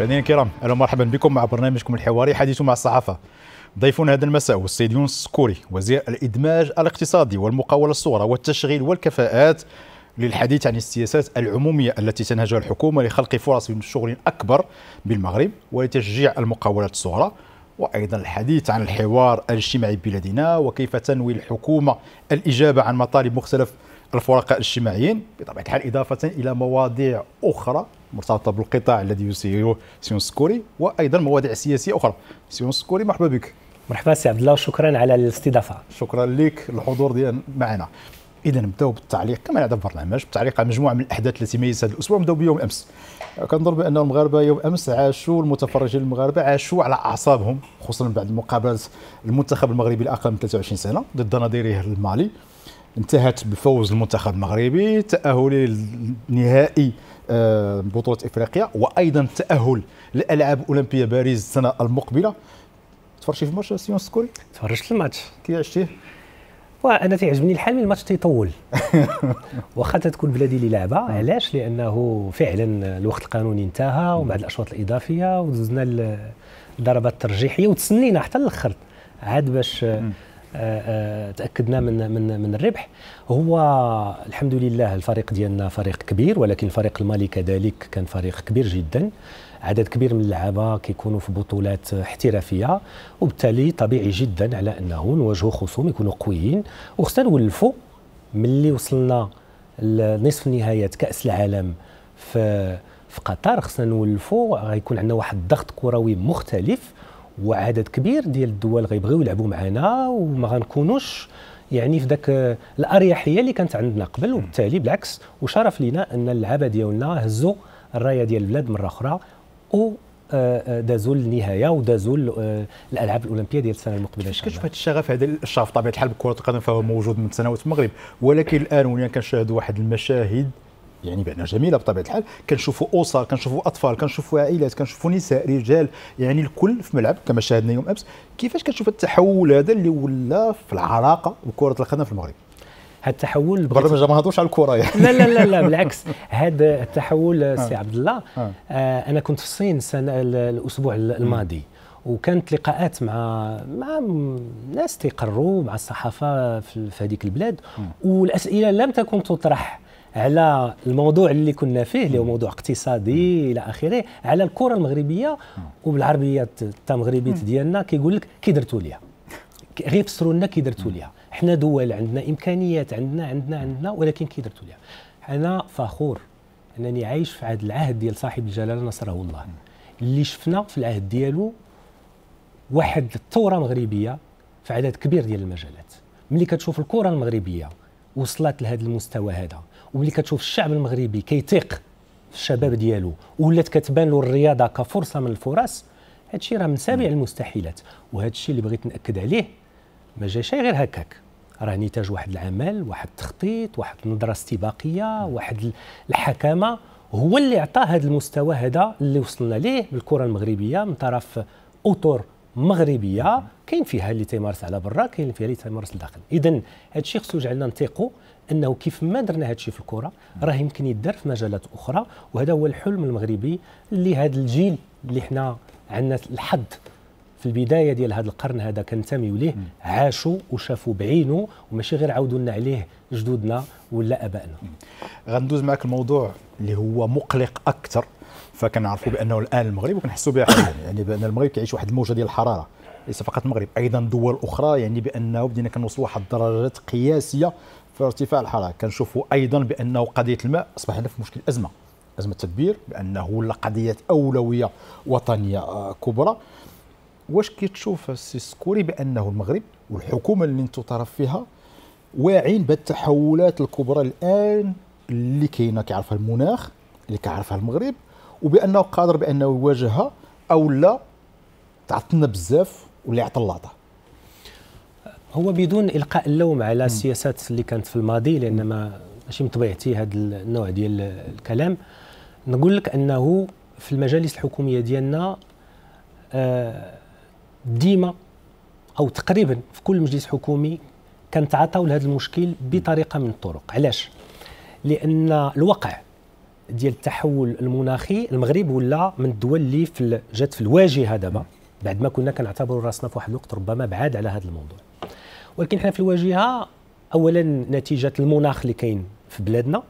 مشاهدينا الكرام اهلا ومرحبا بكم مع برنامجكم الحواري حديث مع الصحافه ضيفنا هذا المساء هو السيد يونس السكوري وزير الادماج الاقتصادي والمقاوله الصغرى والتشغيل والكفاءات للحديث عن السياسات العموميه التي تنهجها الحكومه لخلق فرص شغل اكبر بالمغرب ولتشجيع المقاولات الصغرى وايضا الحديث عن الحوار الاجتماعي ببلادنا وكيف تنوي الحكومه الاجابه عن مطالب مختلف الفرقاء الاجتماعيين بطبيعه الحال اضافه الى مواضيع اخرى مرتبطه بالقطاع الذي يسيره سيونس كوري وايضا مواضيع سياسيه اخرى سيونس كوري مرحبا بك مرحبا سي عبد الله وشكرا على الاستضافه شكرا لك الحضور ديال معنا اذا نبداو بالتعليق كما هذا في البرنامج بالتعليق على مجموعه من الاحداث التي ميزت هذا الاسبوع نبداو بيوم امس كنظن بان المغاربه يوم امس عاشوا المتفرجين المغاربه عاشوا على اعصابهم خصوصا بعد مقابله المنتخب المغربي الاقل من 23 سنه ضد نظيره المالي انتهت بفوز المنتخب المغربي تاهل النهائي آه، بطولة إفريقيا وأيضا تأهل لألعاب أولمبية باريس السنة المقبلة تفرجتي في ماتش سيون سكوري؟ تفرجت الماتش كي عشتيه؟ وانا تيعجبني الحال من الماتش تيطول واخا تكون بلادي اللي لعبه آه. علاش لانه فعلا الوقت القانوني انتهى وبعد الاشواط الاضافيه ودوزنا الضربات الترجيحيه وتسنينا حتى الاخر عاد باش آه، آه، تاكدنا من من من الربح هو الحمد لله الفريق ديالنا فريق كبير ولكن الفريق المالي كذلك كان فريق كبير جدا عدد كبير من اللعابه كيكونوا في بطولات احترافيه وبالتالي طبيعي جدا على انه نواجهوا خصوم يكونوا قويين وخصنا نولفوا ملي وصلنا لنصف نهائيات كاس العالم في في قطر خصنا نولفوا غيكون عندنا واحد الضغط كروي مختلف وعدد كبير ديال الدول غيبغيو يلعبوا معنا وما غنكونوش يعني في ذاك الاريحيه اللي كانت عندنا قبل وبالتالي بالعكس وشرف لينا ان اللعابه ديالنا هزوا الرايه ديال البلاد مره اخرى و آه، آه، دازوا للنهايه ودازوا آه، الالعاب الاولمبيه ديال السنه المقبله كيفاش كتشوف هذا الشغف هذا الشغف بطبيعه الحال بكره القدم فهو موجود من سنوات المغرب ولكن الان ولينا كنشاهدوا واحد المشاهد يعني بعنا جميله بطبيعه الحال كنشوفوا اسر كنشوفوا اطفال كنشوفوا عائلات كنشوفوا نساء رجال يعني الكل في ملعب كما شاهدنا يوم امس كيفاش كتشوف التحول هذا اللي ولا في العلاقه بكره القدم في المغرب هذا التحول البرنامج ما هضرش على الكره يعني. لا لا لا لا بالعكس هذا التحول سي عبد الله آه. آه. آه، انا كنت في الصين سنة الاسبوع الماضي وكانت لقاءات مع مع ناس تيقروا مع الصحافه في هذيك البلاد والاسئله لم تكن تطرح على الموضوع اللي كنا فيه اللي هو موضوع اقتصادي الى اخره على الكره المغربيه وبالعربيه التا مغربيه ديالنا كيقول لك كي درتوا ليها غير فسروا لنا كي درتوا ليها حنا دول عندنا امكانيات عندنا عندنا عندنا ولكن كي درتوا ليها انا فخور انني عايش في هذا العهد ديال صاحب الجلاله نصره الله اللي شفنا في العهد ديالو واحد الثوره مغربيه في عدد كبير ديال المجالات ملي كتشوف الكره المغربيه وصلت لهذا المستوى هذا وملي كتشوف الشعب المغربي كيتيق في الشباب ديالو ولات كتبان له الرياضه كفرصه من الفرص هادشي راه من سابع المستحيلات وهادشي اللي بغيت ناكد عليه ما جاش غير هكاك راه نتاج واحد العمل واحد التخطيط واحد النظره استباقيه واحد الحكامه هو اللي عطى هذا المستوى هذا اللي وصلنا ليه بالكره المغربيه من طرف اوتور مغربيه كاين فيها اللي تيمارس على برا كاين فيها اللي تيمارس الداخل اذا هذا الشيء خصو يجعلنا نثيقوا انه كيف ما درنا هذا الشيء في الكره راه يمكن يدار في مجالات اخرى وهذا هو الحلم المغربي اللي هذا الجيل اللي حنا عندنا الحظ في البدايه ديال هذا القرن هذا كنتميو ليه عاشوا وشافوا بعينه وماشي غير عاودوا لنا عليه جدودنا ولا ابائنا غندوز معك الموضوع اللي هو مقلق اكثر فكنعرفوا بانه الان المغرب وكنحسوا بها حاليا يعني بان المغرب كيعيش واحد الموجه ديال الحراره ليس فقط المغرب ايضا دول اخرى يعني بانه بدينا كنوصلوا واحد الدرجات قياسيه في ارتفاع الحراره كنشوفوا ايضا بانه قضيه الماء اصبح لنا في مشكل ازمه ازمه تدبير بانه ولا قضيه اولويه وطنيه آه، كبرى واش كتشوف السي سكوري بانه المغرب والحكومه اللي انتم طرف فيها واعين بالتحولات الكبرى الان اللي كاينه كيعرفها المناخ اللي كيعرفها المغرب وبانه قادر بانه يواجهها او لا تعطلنا بزاف ولا عطلاطه هو بدون القاء اللوم على السياسات اللي كانت في الماضي لان ما ماشي من طبيعتي هذا النوع ديال الكلام نقول لك انه في المجالس الحكوميه ديالنا آه، ديما او تقريبا في كل مجلس حكومي كنتعاطاو لهذا المشكل بطريقه من الطرق علاش لان الواقع ديال التحول المناخي المغرب ولا من الدول اللي في جات في الواجهه دابا بعد ما كنا كنعتبروا راسنا في واحد الوقت ربما بعاد على هذا الموضوع ولكن حنا في الواجهه اولا نتيجه المناخ اللي كاين في بلادنا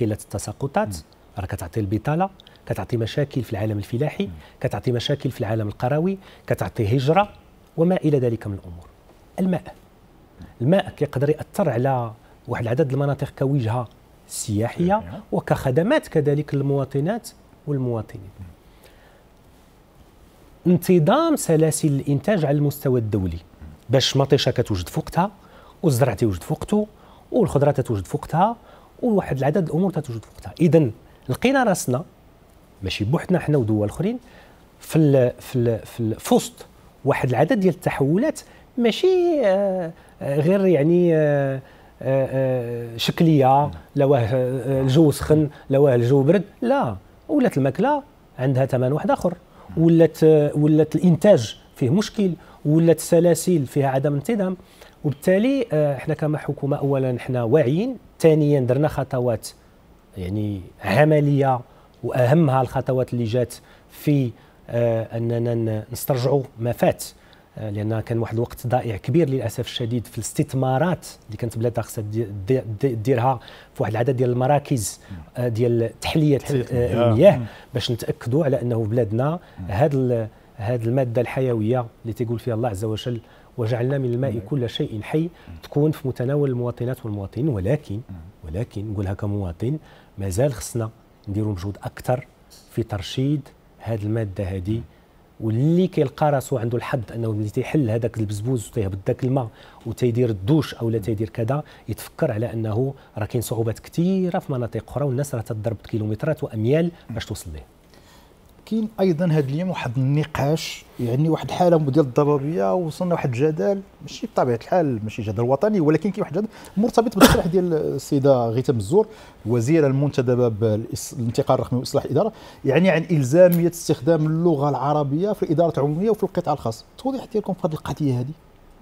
قله التساقطات راه كتعطي البطاله كتعطي مشاكل في العالم الفلاحي كتعطي مشاكل في العالم القروي كتعطي هجره وما الى ذلك من الامور الماء الماء كيقدر ياثر على واحد العدد المناطق كوجهه السياحيه وكخدمات كذلك للمواطنات والمواطنين انتظام سلاسل الانتاج على المستوى الدولي باش مطيشه كتوجد في وقتها والزرع تيوجد في وقته والخضره تتوجد في وقتها وواحد العدد الامور تتوجد في وقتها اذا لقينا راسنا ماشي بوحدنا حنا ودول اخرين في الـ في الـ في, ال في وسط واحد العدد ديال التحولات ماشي آه، آه، غير يعني آه، آه، آه، شكليه لواه آه، الجو سخن لواه الجو برد لا ولات الماكله عندها ثمن واحد اخر ولات ولات الانتاج فيه مشكل ولات السلاسل فيها عدم انتظام وبالتالي احنا كحكومه اولا احنا واعيين ثانيا درنا خطوات يعني عمليه واهمها الخطوات اللي جات في اننا نسترجعوا ما فات آه، لان كان واحد الوقت ضائع كبير للاسف الشديد في الاستثمارات اللي كانت بلادها خاصها ديرها في واحد العدد ديال المراكز آه، ديال تحليه آه، المياه باش نتاكدوا على انه في بلادنا هذا هذه الماده الحيويه اللي تيقول فيها الله عز وجل وجعلنا من الماء كل شيء حي تكون في متناول المواطنات والمواطنين ولكن ولكن نقولها كمواطن مازال خصنا نديروا مجهود اكثر في ترشيد هذه الماده هذه واللي كيلقى راسو عنده الحظ انه ملي تيحل هذاك البزبوز وتيهبط ذاك الماء وتيدير الدوش او لا تيدير كذا يتفكر على انه راه كاين صعوبات كثيره في مناطق اخرى والناس راه تضرب كيلومترات واميال باش توصل ليه كاين ايضا هذا اليوم واحد النقاش يعني واحد الحاله ديال الضبابيه وصلنا واحد الجدل ماشي بطبيعه الحال ماشي جدل وطني ولكن كاين واحد الجدل مرتبط بالطرح ديال السيده غيتام الزور وزيرة المنتدبه بالانتقال الرقمي واصلاح الاداره يعني عن الزاميه استخدام اللغه العربيه في الاداره العموميه وفي القطاع الخاص توضيح ديالكم في هذه القضيه هذه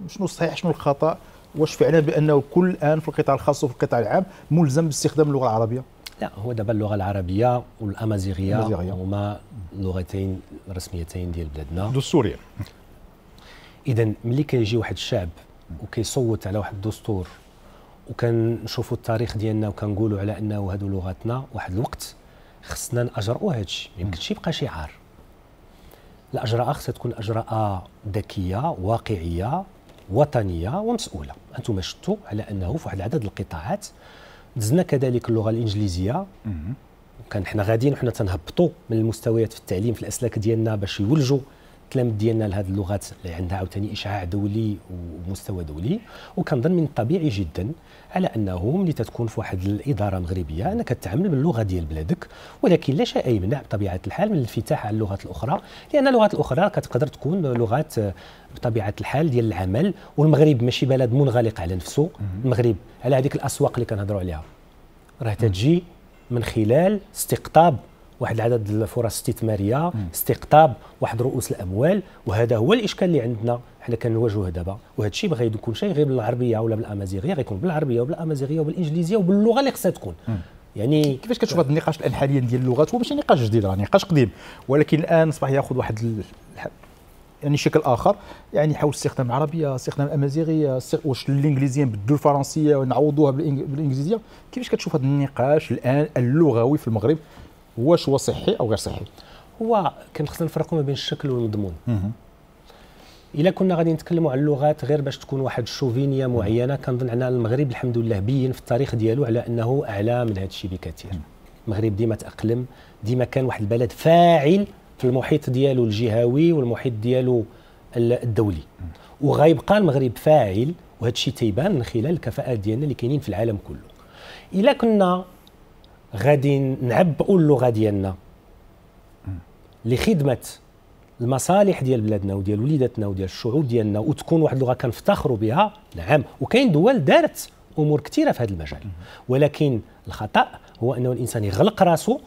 شنو الصحيح شنو الخطا واش فعلا بانه كل الان في القطاع الخاص وفي القطاع العام ملزم باستخدام اللغه العربيه لا هو دابا اللغه العربيه والامازيغيه هما لغتين رسميتين ديال بلادنا دستوريه اذا ملي كيجي واحد الشعب وكيصوت على واحد الدستور وكنشوفوا التاريخ ديالنا وكنقولوا على انه هادو لغاتنا واحد الوقت خصنا ناجروا الشيء ما يمكنش يبقى شعار الاجراء خصها تكون اجراء ذكيه واقعيه وطنيه ومسؤوله انتم شفتوا على انه في واحد العدد القطاعات دزنا كذلك اللغه الانجليزيه كان حنا غاديين وحنا تنهبطوا من المستويات في التعليم في الاسلاك ديالنا باش يولجوا التلامد ديالنا لهذه اللغات اللي عندها عاوتاني اشعاع دولي ومستوى دولي وكنظن من الطبيعي جدا على انه ملي تتكون في واحد الاداره مغربيه انك تتعامل باللغه ديال بلادك ولكن لا شيء يمنع بطبيعه الحال من الانفتاح على اللغات الاخرى لان اللغات الاخرى كتقدر تكون لغات بطبيعه الحال ديال العمل والمغرب ماشي بلد منغلق على نفسه المغرب على هذيك الاسواق اللي كنهضروا عليها راه تجي من خلال استقطاب واحد العدد الفرص استثماريه استقطاب واحد رؤوس الاموال وهذا هو الاشكال اللي عندنا حنا كنواجهوه دابا وهذا الشيء يكون شيء غير بالعربيه ولا بالامازيغيه غيكون بالعربيه وبالامازيغيه وبالانجليزيه وباللغه اللي خصها تكون يعني كيفاش كتشوف هذا النقاش الان حاليا ديال اللغات هو ماشي نقاش جديد راه نقاش قديم ولكن الان اصبح ياخذ واحد يعني شكل اخر يعني حول استخدام العربيه استخدام الامازيغيه واش الانجليزيه نبدلوا الفرنسيه ونعوضوها بالانجليزيه كيفاش كتشوف هذا النقاش الان اللغوي في المغرب واش هو صحي او غير صحي هو كان خصنا نفرقوا ما بين الشكل والمضمون إذا كنا غادي نتكلموا على اللغات غير باش تكون واحد الشوفينيه معينه كنظن ان المغرب الحمد لله بين في التاريخ ديالو على انه اعلى من هذا الشيء بكثير المغرب ديما تاقلم ديما كان واحد البلد فاعل في المحيط ديالو الجهوي والمحيط ديالو الدولي وغيبقى المغرب فاعل وهذا الشيء تيبان من خلال الكفاءات ديالنا اللي كاينين في العالم كله إذا كنا غادي نعبئوا اللغه ديالنا لخدمه المصالح ديال بلادنا وديال وليداتنا وديال الشعوب ديالنا وتكون واحد اللغه كنفتخروا بها نعم وكاين دول دارت امور كثيره في هذا المجال ولكن الخطا هو انه الانسان يغلق راسه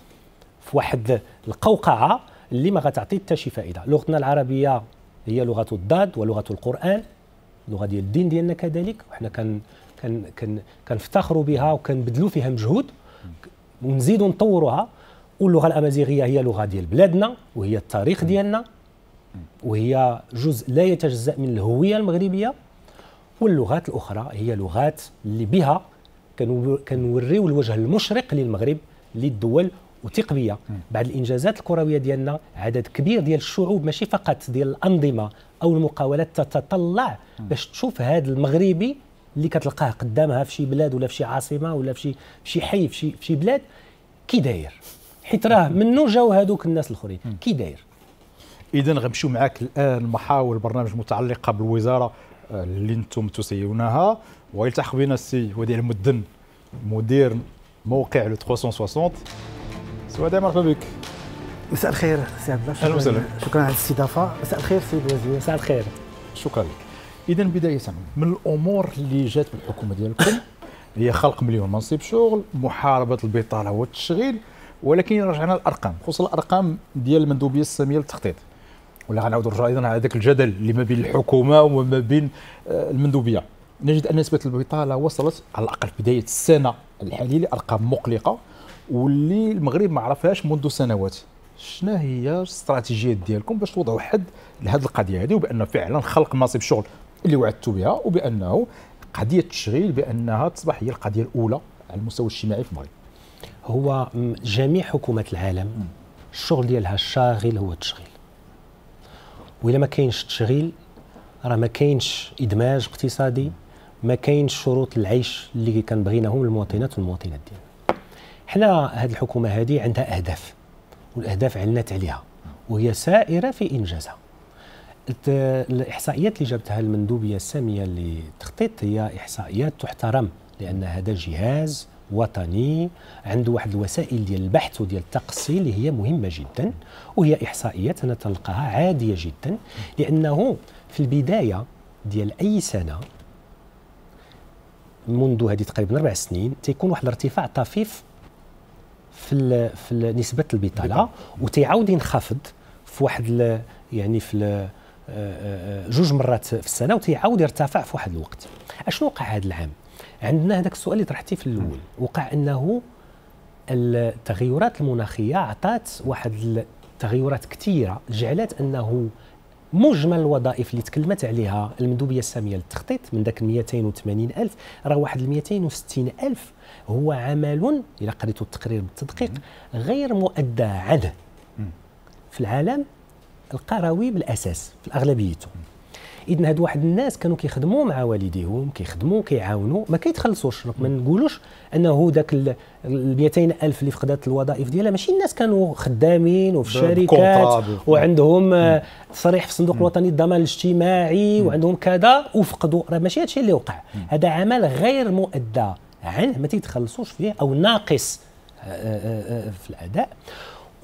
في واحد القوقعه اللي ما غتعطي حتى شي فائده لغتنا العربيه هي لغه الضاد ولغه القران لغه ديال الدين ديالنا كذلك وحنا كان كان كان كنفتخروا بها وكنبذلوا فيها مجهود ونزيدوا نطوروها واللغه الامازيغيه هي لغه ديال بلادنا وهي التاريخ ديالنا وهي جزء لا يتجزا من الهويه المغربيه واللغات الاخرى هي لغات اللي بها كنوريو الوجه المشرق للمغرب للدول وثق بيا بعد الانجازات الكرويه ديالنا عدد كبير ديال الشعوب ماشي فقط ديال الانظمه او المقاولات تتطلع باش تشوف هذا المغربي اللي كتلقاه قدامها في شي بلاد ولا في شي عاصمه ولا في شي في شي حي في شي, في شي بلاد كي داير حيت راه منو جاو هذوك الناس الاخرين كي داير اذا غنمشيو معاك الان محاور برنامج متعلقه بالوزاره آه، اللي انتم تسيرونها ويلتحق بنا السي وديع المدن مدير موقع لو 360 سي وديع مرحبا بك مساء الخير سي عبد الله شكرا على الاستضافه مساء الخير سي الوزير مساء الخير شكرا لك اذا بدايه من الامور اللي جات بالحكومه ديالكم هي خلق مليون منصب شغل محاربه البطاله والتشغيل ولكن رجعنا الارقام خصوصا الارقام ديال المندوبيه الساميه للتخطيط ولا غنعاود نرجع ايضا على ذاك الجدل اللي ما بين الحكومه وما بين آه، المندوبيه نجد ان نسبه البطاله وصلت على الاقل في بدايه السنه الحاليه لارقام مقلقه واللي المغرب ما عرفهاش منذ سنوات شنو هي الاستراتيجيات ديالكم باش توضعوا حد لهذه القضيه هذه وبان فعلا خلق مناصب شغل اللي وعدت بها وبانه قضيه التشغيل بانها تصبح هي القضيه الاولى على المستوى الاجتماعي في المغرب هو جميع حكومات العالم الشغل ديالها الشاغل هو التشغيل وإلا ما كاينش التشغيل راه ما كاينش ادماج اقتصادي ما كاينش شروط العيش اللي كنبغيناهم المواطنات والمواطنات ديالنا حنا هذه الحكومه هذه عندها اهداف والاهداف علنت عليها وهي سائره في انجازها الاحصائيات اللي جابتها المندوبيه الساميه للتخطيط هي احصائيات تحترم لان هذا جهاز وطني عنده واحد الوسائل ديال البحث وديال التقصي اللي هي مهمه جدا وهي احصائيات انا تلقاها عاديه جدا لانه في البدايه ديال اي سنه منذ هذه تقريبا اربع سنين تيكون واحد الارتفاع طفيف في الـ في نسبه البطاله وتيعاود ينخفض في واحد يعني في جوج مرات في السنه وتيعاود يرتفع في واحد الوقت اشنو وقع هذا العام عندنا هذاك السؤال اللي طرحتيه في الاول وقع انه التغيرات المناخيه عطات واحد التغيرات كثيره جعلت انه مجمل الوظائف اللي تكلمت عليها المندوبيه الساميه للتخطيط من ذاك 280 الف راه واحد 260 الف هو عمل الى قريتوا التقرير بالتدقيق غير مؤدى عنه في العالم القروي من الاساس في اغلبيته اذن هاد واحد الناس كانوا كيخدموا مع والديهم كيخدموا كيعاونوا ما كيتخلصوش ما نقولوش انه ذاك ال 200 الف اللي فقدات الوظائف ديالها ماشي الناس كانوا خدامين وفي الشركات وعندهم تصريح آه، في الصندوق الوطني للضمان الاجتماعي وعندهم كذا وفقدوا راه ماشي هادشي اللي وقع هذا عمل غير مؤدى عنه ما تيتخلصوش فيه او ناقص آه، آه، في الاداء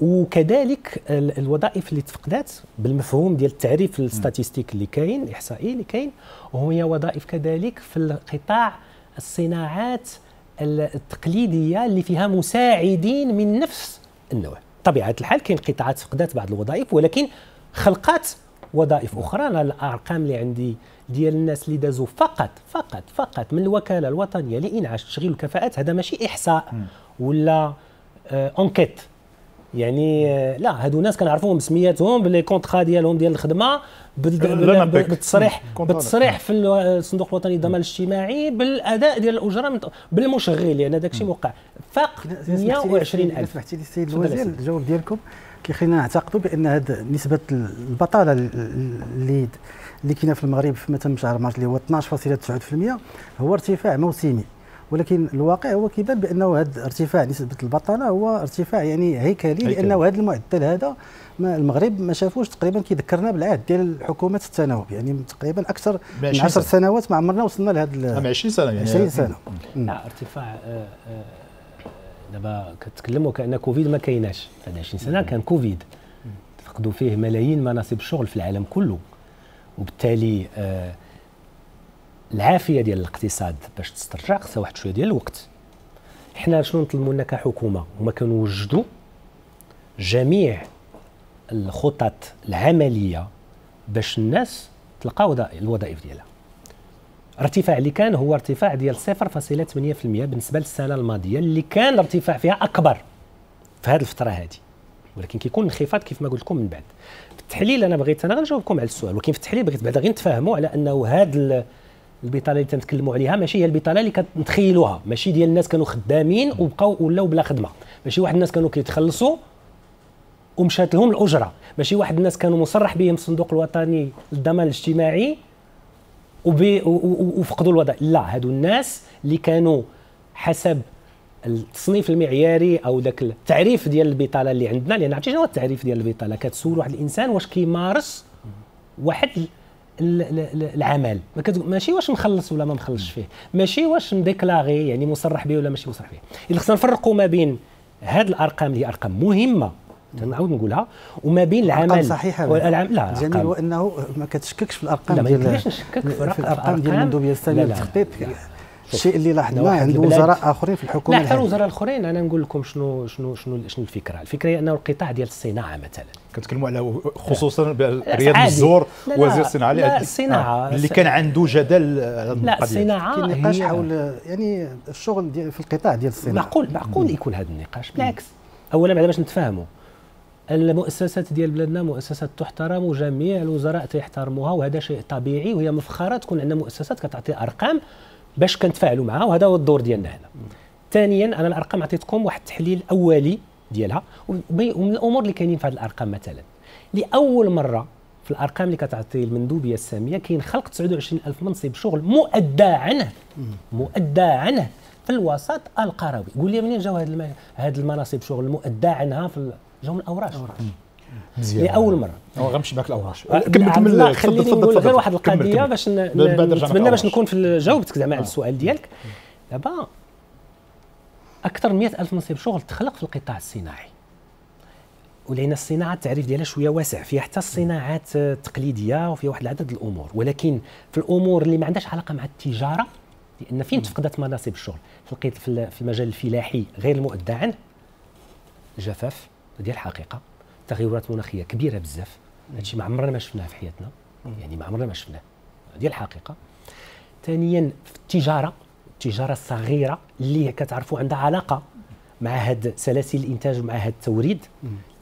وكذلك الوظائف اللي تفقدات بالمفهوم ديال التعريف الستاتيستيك اللي كاين الاحصائي اللي كاين وهي وظائف كذلك في القطاع الصناعات التقليديه اللي فيها مساعدين من نفس النوع طبيعه الحال كاين قطاعات فقدات بعض الوظائف ولكن خلقات وظائف اخرى انا الارقام اللي عندي ديال الناس اللي دازوا فقط فقط فقط من الوكاله الوطنيه لانعاش تشغيل الكفاءات هذا ماشي احصاء ولا آه يعني آه، لا هادو ناس كنعرفوهم بسمياتهم باللي كونطرا ديالهم ديال الخدمه بالتصريح بالتصريح في الصندوق الوطني للضمان الاجتماعي بالاداء ديال الاجره بالمشغل لان يعني داك الشيء موقع فاق 120000 سمحتي لي السيد الوزير الجواب ديالكم كيخلينا نعتقدوا بان هذه نسبه البطاله اللي اللي كاينه في المغرب في مثلا شهر مارس اللي هو 12.9% هو ارتفاع موسمي ولكن الواقع هو كيبان بانه هذا ارتفاع نسبه البطاله هو ارتفاع يعني هيكلي لانه هذا المعدل هذا ما المغرب ما شافوش تقريبا كيذكرنا بالعهد ديال الحكومات التناوب يعني تقريبا اكثر من 10 سنة. سنوات ما عمرنا وصلنا لهذا 20 سنه يعني 20 سنه ارتفاع آه، آه، دابا كتكلم وكان كوفيد ما كايناش هذا 20 سنه كان كوفيد فقدوا فيه ملايين مناصب الشغل في العالم كله وبالتالي آه العافيه ديال الاقتصاد باش تسترجع خصها واحد شويه ديال الوقت حنا شنو نطلبوا لنا كحكومه هما كنوجدوا جميع الخطط العمليه باش الناس تلقى الوظائف ديالها الارتفاع اللي كان هو ارتفاع ديال 0.8% بالنسبه للسنه الماضيه اللي كان الارتفاع فيها اكبر في هذه الفتره هذه ولكن كيكون انخفاض كيف ما قلت لكم من بعد في التحليل انا بغيت انا غنجاوبكم على السؤال ولكن في التحليل بغيت بعدا غير نتفاهموا على انه هذا البطاله اللي تنتكلموا عليها ماشي هي البطاله اللي كنتخيلوها ماشي ديال الناس كانوا خدامين وبقاو ولاو بلا خدمه ماشي واحد الناس كانوا كيتخلصوا ومشات لهم الاجره ماشي واحد الناس كانوا مصرح بهم الصندوق الوطني للضمان الاجتماعي وفقدوا الوضع لا هادو الناس اللي كانوا حسب التصنيف المعياري او ذاك التعريف ديال البطاله اللي عندنا لان عرفتي شنو هو التعريف ديال البطاله كتسول واحد الانسان واش كيمارس واحد العمل ما كت... ماشي واش نخلص ولا ما نخلصش فيه ماشي واش نديكلاغي يعني مصرح به ولا ماشي مصرح به اللي خصنا نفرقوا ما بين هذه الارقام اللي هي ارقام مهمه نعاود نقولها وما بين العمل صحيحه لا الجميل هو انه ما كتشككش في الارقام لا ما يمكنش نشكك في, في الارقام ديال المندوبيه الساميه للتخطيط الشيء اللي لاحظناه عند وزراء اخرين في الحكومه لا حتى الوزراء الاخرين انا نقول لكم شنو شنو شنو الفكره الفكره هي انه القطاع ديال الصناعه مثلا كنتكلموا على خصوصا رياض الزور وزير الصناعه لا الصناعه آه، اللي كان عنده جدل آه، لا الصناعه كاين نقاش حول يعني الشغل ديال في القطاع ديال الصناعه معقول معقول يكون هذا النقاش بالعكس اولا بعد باش نتفاهموا المؤسسات ديال بلادنا مؤسسات تحترم وجميع الوزراء تيحترموها وهذا شيء طبيعي وهي مفخره تكون عندنا مؤسسات كتعطي ارقام باش كنتفاعلوا معها وهذا هو الدور ديالنا هنا ثانيا انا الارقام عطيتكم واحد التحليل اولي ديالها ومن الامور اللي كاينين في هذه الارقام مثلا لاول مره في الارقام اللي كتعطي المندوبيه الساميه كاين خلق 29000 منصب شغل مؤدى عنه مؤدى عنه في الوسط القروي قول لي منين جاوا هاد هاد المناصب شغل مؤدى عنها في جاوا من الاوراش مزيان لاول مره هو غنمشي معك الاوراش آه، كمل كمل لا خليني نقول غير واحد القضيه باش نتمنى باش نكون في جاوبتك آه. زعما على السؤال آه. ديالك دابا اكثر من 100 الف منصب شغل تخلق في القطاع الصناعي ولان الصناعه التعريف ديالها شويه واسع فيها حتى الصناعات التقليديه وفيها واحد العدد الامور ولكن في الامور اللي ما عندهاش علاقه مع التجاره لان فين تفقدت مناصب الشغل في في المجال الفلاحي غير المؤدى عنه جفاف هذه الحقيقه تغيرات مناخيه كبيره بزاف هادشي ما عمرنا ما شفناه في حياتنا يعني ما عمرنا ما شفناه هذه الحقيقه ثانيا في التجاره التجاره الصغيره اللي كتعرفوا عندها علاقه مع هاد سلاسل الانتاج ومع هاد التوريد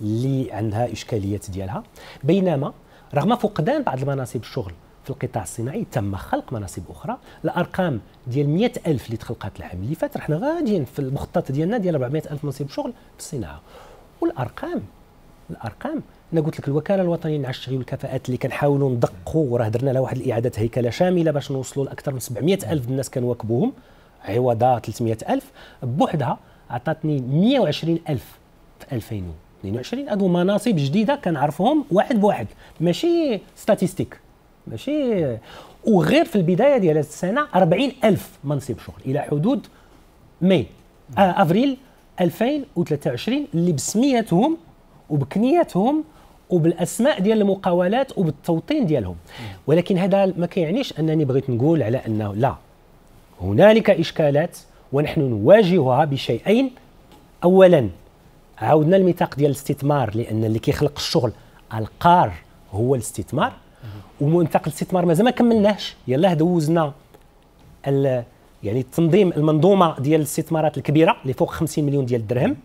اللي عندها اشكاليات ديالها بينما رغم فقدان بعض المناصب الشغل في القطاع الصناعي تم خلق مناصب اخرى الارقام ديال 100 الف اللي تخلقات العام اللي فات رحنا غاديين في المخطط ديالنا ديال 400 الف منصب شغل في الصناعه والارقام الارقام انا قلت لك الوكاله الوطنيه على الشغل والكفاءات اللي كنحاولوا ندقوا وراه درنا لها واحد الاعاده هيكله شامله باش نوصلوا لاكثر من 700 الف الناس كنواكبوهم عوضا 300 الف بوحدها عطاتني 120 الف في 2022 هادو مناصب جديده كنعرفهم واحد بواحد ماشي ستاتيستيك ماشي وغير في البدايه ديال السنه 40 الف منصب شغل الى حدود ماي آه افريل 2023 اللي بسميتهم وبكنياتهم وبالاسماء ديال المقاولات وبالتوطين ديالهم ولكن هذا ما كيعنيش انني بغيت نقول على انه لا هنالك اشكالات ونحن نواجهها بشيئين اولا عاودنا الميثاق ديال الاستثمار لان اللي كيخلق الشغل القار هو الاستثمار وميثاق الاستثمار مازال ما كملناهش يلاه دوزنا يعني التنظيم المنظومه ديال الاستثمارات الكبيره اللي فوق 50 مليون ديال الدرهم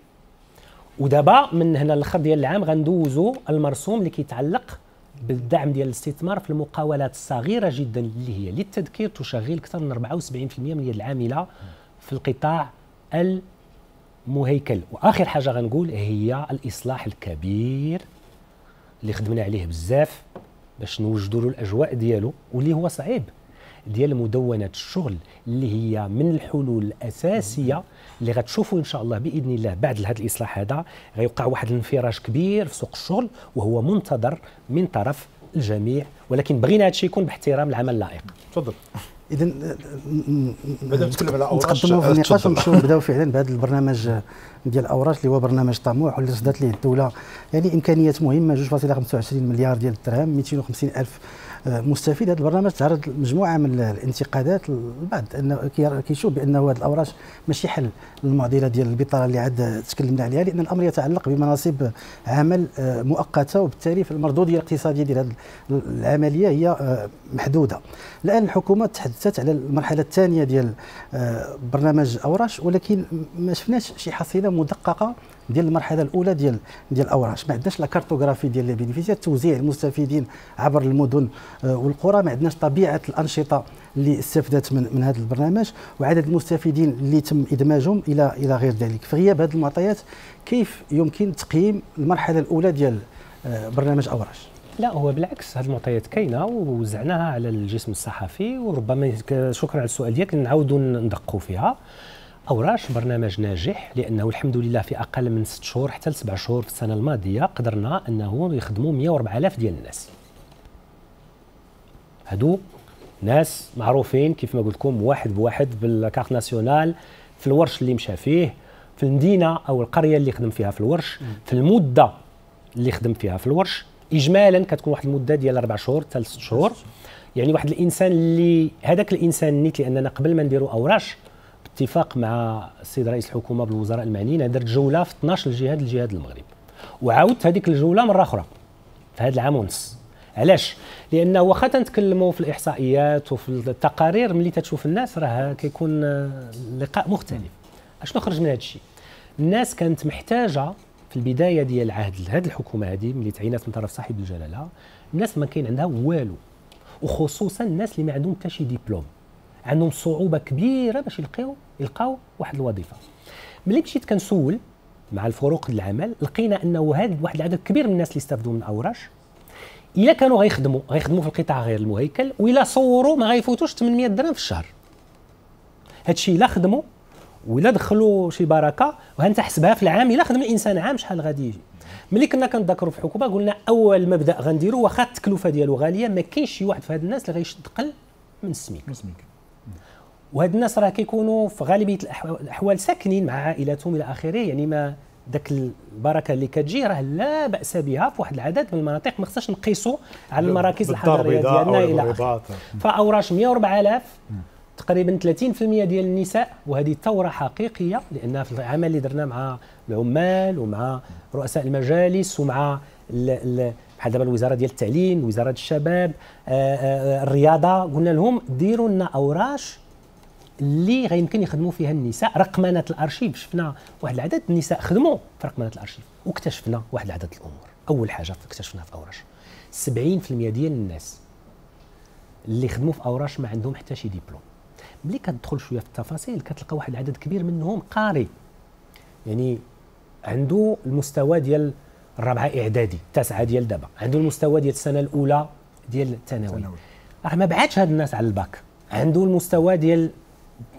ودابا من هنا الاخر ديال العام غندوزو المرسوم اللي كيتعلق بالدعم ديال الاستثمار في المقاولات الصغيره جدا اللي هي للتذكير تشغل اكثر من 74% من يد العامله في القطاع المهيكل واخر حاجه غنقول هي الاصلاح الكبير اللي خدمنا عليه بزاف باش نوجدوا له الاجواء ديالو واللي هو صعيب ديال مدونه الشغل اللي هي من الحلول الاساسيه اللي غتشوفوا ان شاء الله باذن الله بعد هذا الاصلاح هذا غيوقع واحد الانفراج كبير في سوق الشغل وهو منتظر من طرف الجميع ولكن بغينا هذا الشيء يكون باحترام العمل اللائق تفضل اذا نتكلم على نتقدموا في أه، النقاش ونمشيو نبداو فعلا بهذا البرنامج ديال الاوراش اللي هو برنامج طموح واللي صدات ليه الدوله يعني امكانيات مهمه 2.25 مليار ديال الدرهم 250 الف مستفيد هذا البرنامج تعرض مجموعه من الانتقادات البعض انه كيشوف بانه هذه الاوراش ماشي حل للمعضله ديال البطاله اللي عاد تكلمنا عليها لان الامر يتعلق بمناصب عمل آه، مؤقته وبالتالي المردوديه الاقتصاديه ديال هذه العمليه هي آه، محدوده الان الحكومه تحدثت على المرحله الثانيه ديال آه، برنامج اوراش ولكن ما شفناش شي حصيله مدققه ديال المرحله الاولى ديال ديال الاوراش ما عندناش لا كارتوغرافي ديال لي بينيفيسيا توزيع المستفيدين عبر المدن آه، والقرى ما عندناش طبيعه الانشطه اللي استفدت من من هذا البرنامج وعدد المستفيدين اللي تم ادماجهم الى الى غير ذلك في غياب هذه المعطيات كيف يمكن تقييم المرحله الاولى ديال آه، برنامج اوراش لا هو بالعكس هذه المعطيات كاينه ووزعناها على الجسم الصحفي وربما شكرا على السؤال ديالك نعاودوا ندقوا فيها اوراش برنامج ناجح لانه الحمد لله في اقل من 6 شهور حتى لسبع شهور في السنه الماضيه قدرنا انه يخدموا 104000 ديال الناس هادو ناس معروفين كيف ما قلت لكم واحد بواحد بالكارت ناسيونال في الورش اللي مشى فيه في المدينه او القريه اللي خدم فيها في الورش في المده اللي خدم فيها في الورش اجمالا كتكون واحد المده ديال اربع شهور حتى لست شهور يعني واحد الانسان اللي هذاك الانسان نيت لاننا قبل ما نديروا اوراش اتفاق مع السيد رئيس الحكومه بالوزراء المعنيين درت جوله في 12 جهه الجهاد المغرب وعاودت هذيك الجوله مره اخرى في هذا العام ونص علاش لانه واخا تنتكلموا في الاحصائيات وفي التقارير ملي تتشوف الناس راه كيكون لقاء مختلف اشنو خرج من هذا الشيء الناس كانت محتاجه في البدايه ديال عهد هذه الحكومه هذه ملي تعينات من طرف صاحب الجلاله الناس ما كاين عندها والو وخصوصا الناس اللي ما عندهم حتى شي ديبلوم عندهم صعوبه كبيره باش يلقاو يلقاو واحد الوظيفه ملي مشيت كنسول مع الفروق العمل لقينا انه هذا واحد العدد كبير من الناس اللي استافدوا من الاوراش الا كانوا غيخدموا غيخدموا في القطاع غير المهيكل والا صوروا ما غيفوتوش 800 درهم في الشهر هادشي الا خدموا ولا دخلوا شي بركه وهانت حسبها في العام الا خدم الانسان عام شحال غادي يجي ملي كنا كنذكروا في الحكومه قلنا اول مبدا غنديروا واخا التكلفه ديالو غاليه ما كاينش شي واحد في هاد الناس اللي غيشد قل من سميك من سميك وهاد الناس راه كيكونوا في غالبيه الاحوال ساكنين مع عائلاتهم الى اخره يعني ما داك البركه اللي كتجي راه لا باس بها في واحد العدد من المناطق ما خصناش نقيسوا على المراكز الحضريه ديالنا الى اخره فاوراش 104000 تقريبا 30% ديال النساء وهذه ثوره حقيقيه لان في العمل اللي درنا مع العمال ومع رؤساء المجالس ومع بحال دابا الوزاره ديال التعليم وزاره الشباب آآ آه، آآ آه، آه، الرياضه قلنا لهم ديروا لنا اوراش اللي غيمكن يخدموا فيها النساء رقمنه الارشيف شفنا واحد العدد النساء خدموا في رقمنه الارشيف واكتشفنا واحد العدد الامور اول حاجه اكتشفناها في اوراش 70% ديال الناس اللي خدموا في اوراش ما عندهم حتى شي ديبلوم ملي كتدخل شويه في التفاصيل كتلقى واحد العدد كبير منهم قاري يعني عنده المستوى ديال الرابعه اعدادي التاسعه ديال دابا عنده المستوى ديال السنه الاولى ديال الثانوي راه ما بعادش هاد الناس على الباك عنده المستوى ديال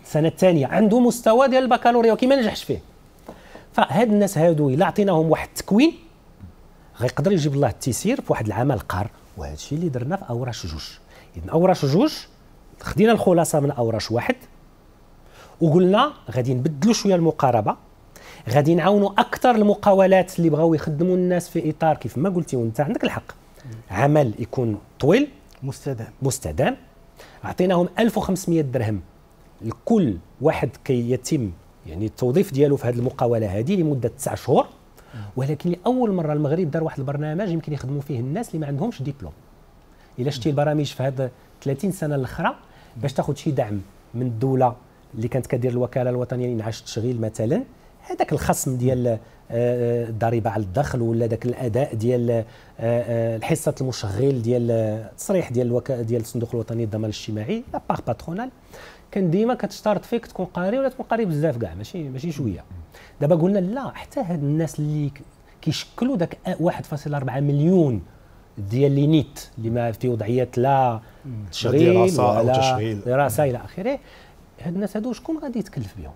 السنه الثانيه عنده مستوى ديال البكالوريا وكيما ما نجحش فيه فهاد الناس هادو الا عطيناهم واحد التكوين غيقدر يجيب الله التيسير في واحد العمل قار وهذا الشيء اللي درنا في اوراش جوج اذا اوراش جوج خدينا الخلاصه من اوراش واحد وقلنا غادي نبدلوا شويه المقاربه غادي نعاونوا اكثر المقاولات اللي بغاو يخدموا الناس في اطار كيف ما قلتي وانت عندك الحق عمل يكون طويل مستدام مستدام عطيناهم 1500 درهم لكل واحد كي يتم يعني التوظيف ديالو في هذه المقاوله هذه لمده تسع شهور ولكن لاول مره المغرب دار واحد البرنامج يمكن يخدموا فيه الناس اللي ما عندهمش ديبلوم الا شتي البرامج في هذه 30 سنه الاخرى باش تاخذ شي دعم من الدوله اللي كانت كدير الوكاله الوطنيه لانعاش التشغيل مثلا هذاك الخصم ديال آه، آه، الضريبه على الدخل ولا ذاك الاداء ديال آه، الحصه المشغل ديال التصريح ديال ديال الصندوق الوطني للضمان الاجتماعي لا باغ باترونال كان ديما كتشترط فيك تكون قاري ولا تكون قاري بزاف كاع ماشي ماشي شويه دابا قلنا لا حتى هاد الناس اللي كيشكلوا داك 1.4 مليون ديال لي نيت اللي ما في وضعيه لا تشغيل ولا دراسه الى اخره هاد الناس هادو شكون غادي يتكلف بهم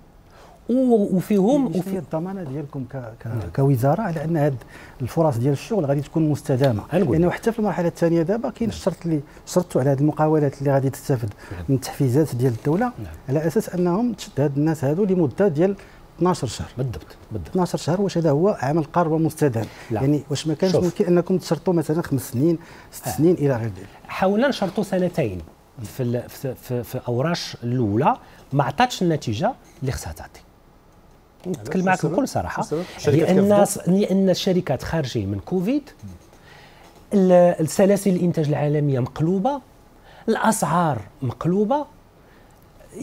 وفيهم وفي الضمانه ديالكم ك... ك... كوزاره على ان هاد الفرص ديال الشغل غادي تكون مستدامه لانه يعني حتى في المرحله الثانيه دابا كاين نعم. الشرط اللي شرطوا على هاد المقاولات اللي غادي تستافد من التحفيزات ديال الدوله نعم. على اساس انهم تشد هاد الناس هادو لمده ديال 12 شهر بالضبط بالضبط 12 شهر واش هذا هو عمل قرب ومستدام لا. يعني واش ما كانش ممكن انكم تشرطوا مثلا خمس سنين ست آه. سنين الى غير ذلك حاولنا نشرطوا سنتين في في, في, في اوراش الاولى ما عطاتش النتيجه اللي خصها تعطي نتكلم معك بكل صراحه لان لان الشركات خارجه من كوفيد السلاسل الانتاج العالميه مقلوبه الاسعار مقلوبه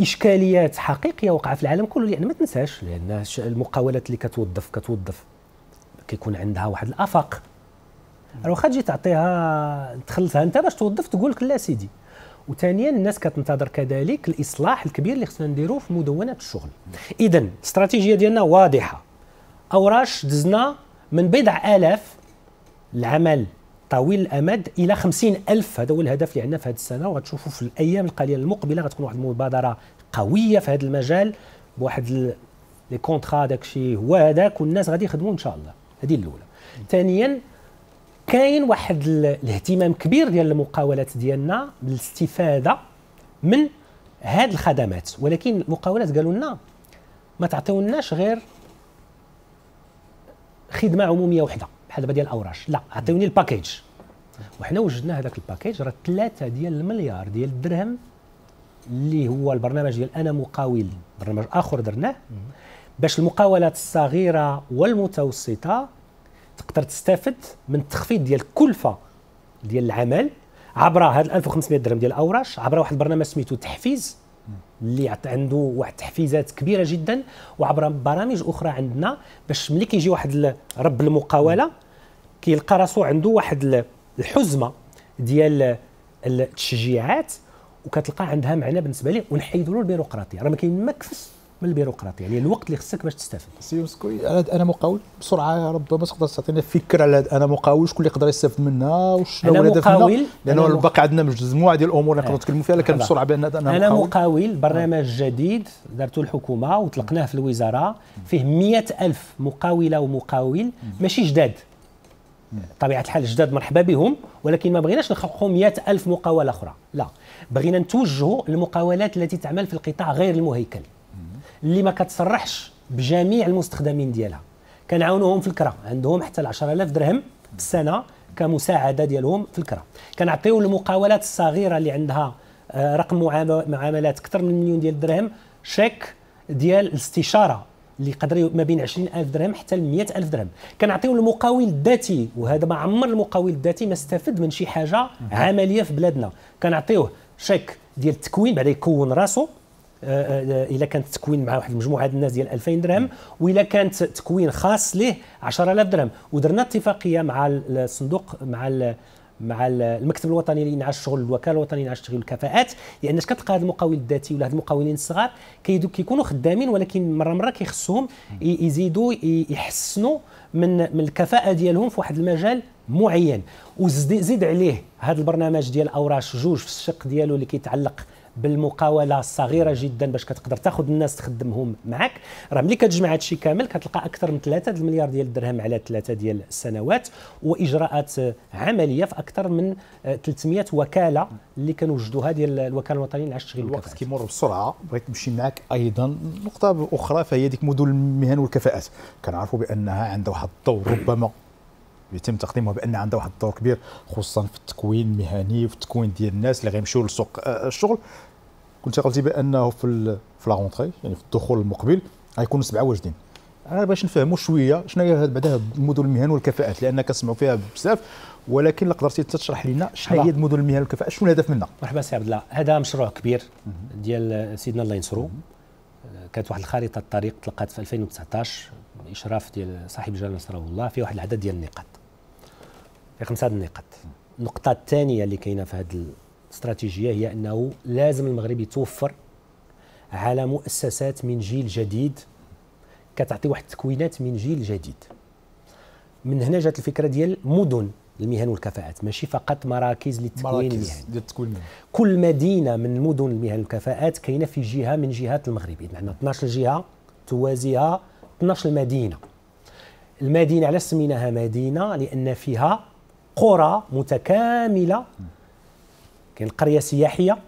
اشكاليات حقيقيه وقع في العالم كله لان ما تنساش لان المقاولات اللي كتوظف كتوظف كيكون عندها واحد الافاق واخا تجي تعطيها تخلصها انت باش توظف تقول لك لا سيدي وثانيا الناس كتنتظر كذلك الاصلاح الكبير اللي خصنا نديروه في مدونات الشغل اذا الاستراتيجيه ديالنا واضحه اوراش دزنا من بضع الاف العمل طويل الامد الى 50000 الف هذا هو الهدف اللي عندنا في هذه السنه وغتشوفوا في الايام القليله المقبله غتكون واحد المبادره قويه في هذا المجال بواحد لي كونترا داكشي هو هذاك والناس غادي يخدموا ان شاء الله هذه الاولى ثانيا كاين واحد الاهتمام كبير ديال المقاولات ديالنا بالاستفاده من هاد الخدمات ولكن المقاولات قالوا لنا ما تعطيوناش غير خدمه عموميه وحده بحال دابا ديال الاوراش لا عطيوني الباكيج وحنا وجدنا هذاك الباكيج راه 3 ديال المليار ديال الدرهم اللي هو البرنامج ديال انا مقاول برنامج اخر درناه باش المقاولات الصغيره والمتوسطه تقدر تستافد من التخفيض ديال الكلفه ديال العمل عبر هاد 1500 درهم ديال الاوراش عبر واحد البرنامج سميتو تحفيز اللي عنده واحد التحفيزات كبيره جدا وعبر برامج اخرى عندنا باش ملي كيجي واحد رب المقاوله كيلقى راسو عنده واحد الحزمه ديال التشجيعات وكتلقى عندها معنى بالنسبه ليه ونحيدوا له البيروقراطيه راه ما كاين ما من البيروقراطيه يعني الوقت اللي خصك باش تستافد سي مسكوي انا مقاول بسرعه ربما تقدر تعطينا فكره على انا مقاول شكون اللي يقدر يستافد منها وشنو هو الهدف منها لانه مق... باقي عندنا مجموعه ديال الامور اللي إيه. نقدر نتكلموا فيها لكن بسرعه بان انا مقاول انا مقاول برنامج إيه. جديد دارته الحكومه وطلقناه في الوزاره فيه مئة ألف مقاوله ومقاول ماشي جداد إيه. طبيعه الحال الجداد مرحبا بهم ولكن ما بغيناش نخلقوا مئة ألف مقاوله اخرى لا بغينا نتوجهوا للمقاولات التي تعمل في القطاع غير المهيكل اللي ما كتصرحش بجميع المستخدمين ديالها كنعاونوهم في الكره عندهم حتى ل 10000 درهم في السنه كمساعده ديالهم في الكره كنعطيو المقاولات الصغيره اللي عندها آه، رقم معاملات اكثر من مليون ديال الدرهم شيك ديال الاستشاره اللي يقدر ما بين 20000 درهم حتى ل 100000 درهم كنعطيو المقاول الذاتي وهذا ما عمر المقاول الذاتي ما استفد من شي حاجه عمليه في بلادنا كنعطيوه شيك ديال التكوين بعدا يكون راسو آه، آه، الا كانت تكوين مع واحد المجموعه ديال الناس ديال 2000 درهم والا كانت تكوين خاص ليه 10000 درهم ودرنا اتفاقيه مع الصندوق مع مع المكتب الوطني لانعاش الشغل الوكاله الوطنيه لانعاش الشغل الكفاءات اش كتلقى هذا المقاول الذاتي ولا هاد المقاولين الصغار كيكونوا خدامين ولكن مره مره كيخصهم يزيدوا يحسنوا من من الكفاءه ديالهم في واحد المجال معين وزيد عليه هذا البرنامج ديال اوراش جوج في الشق ديالو اللي كيتعلق بالمقاوله الصغيره جدا باش كتقدر تاخذ الناس تخدمهم معك راه ملي كتجمع هادشي كامل كتلقى اكثر من 3 المليار ديال الدرهم على 3 ديال السنوات واجراءات عمليه في اكثر من 300 آه، وكاله اللي كنوجدوها ديال الوكاله الوطنيه للعاش التشغيل الوقت كيمر بسرعه بغيت نمشي معك ايضا نقطه اخرى فهي ديك مدن المهن والكفاءات كنعرفوا بانها عندها واحد الدور ربما يتم تقديمها بان عندها واحد الدور كبير خصوصا في التكوين المهني وفي التكوين ديال الناس اللي غيمشيو لسوق آه، الشغل كنت قلتي بانه في في لاغونتري يعني في الدخول المقبل غيكونوا سبعه واجدين انا باش نفهموا شويه شنو هي بعدا المدن المهن والكفاءات لان كنسمعوا فيها بزاف ولكن لو قدرتي تشرح لنا شنو هي المدن المهن والكفاءات شنو الهدف منها مرحبا سي عبد الله هذا مشروع كبير ديال سيدنا الله ينصرو آه، كانت واحد الخريطه الطريق تلقات في 2019 اشراف ديال صاحب الجلاله نصره الله في واحد العدد ديال النقاط خمسة هذه النقاط النقطة الثانية اللي كاينة في هذه الاستراتيجية هي أنه لازم المغرب يتوفر على مؤسسات من جيل جديد كتعطي واحد التكوينات من جيل جديد من هنا جات الفكرة ديال مدن المهن والكفاءات ماشي فقط مراكز للتكوين مراكز المهن كل مدينة من مدن المهن والكفاءات كاينة في جهة من جهات المغرب إذن عندنا 12 جهة توازيها 12 مدينة المدينة علاش سميناها مدينة لأن فيها قرى متكامله كاين قريه سياحيه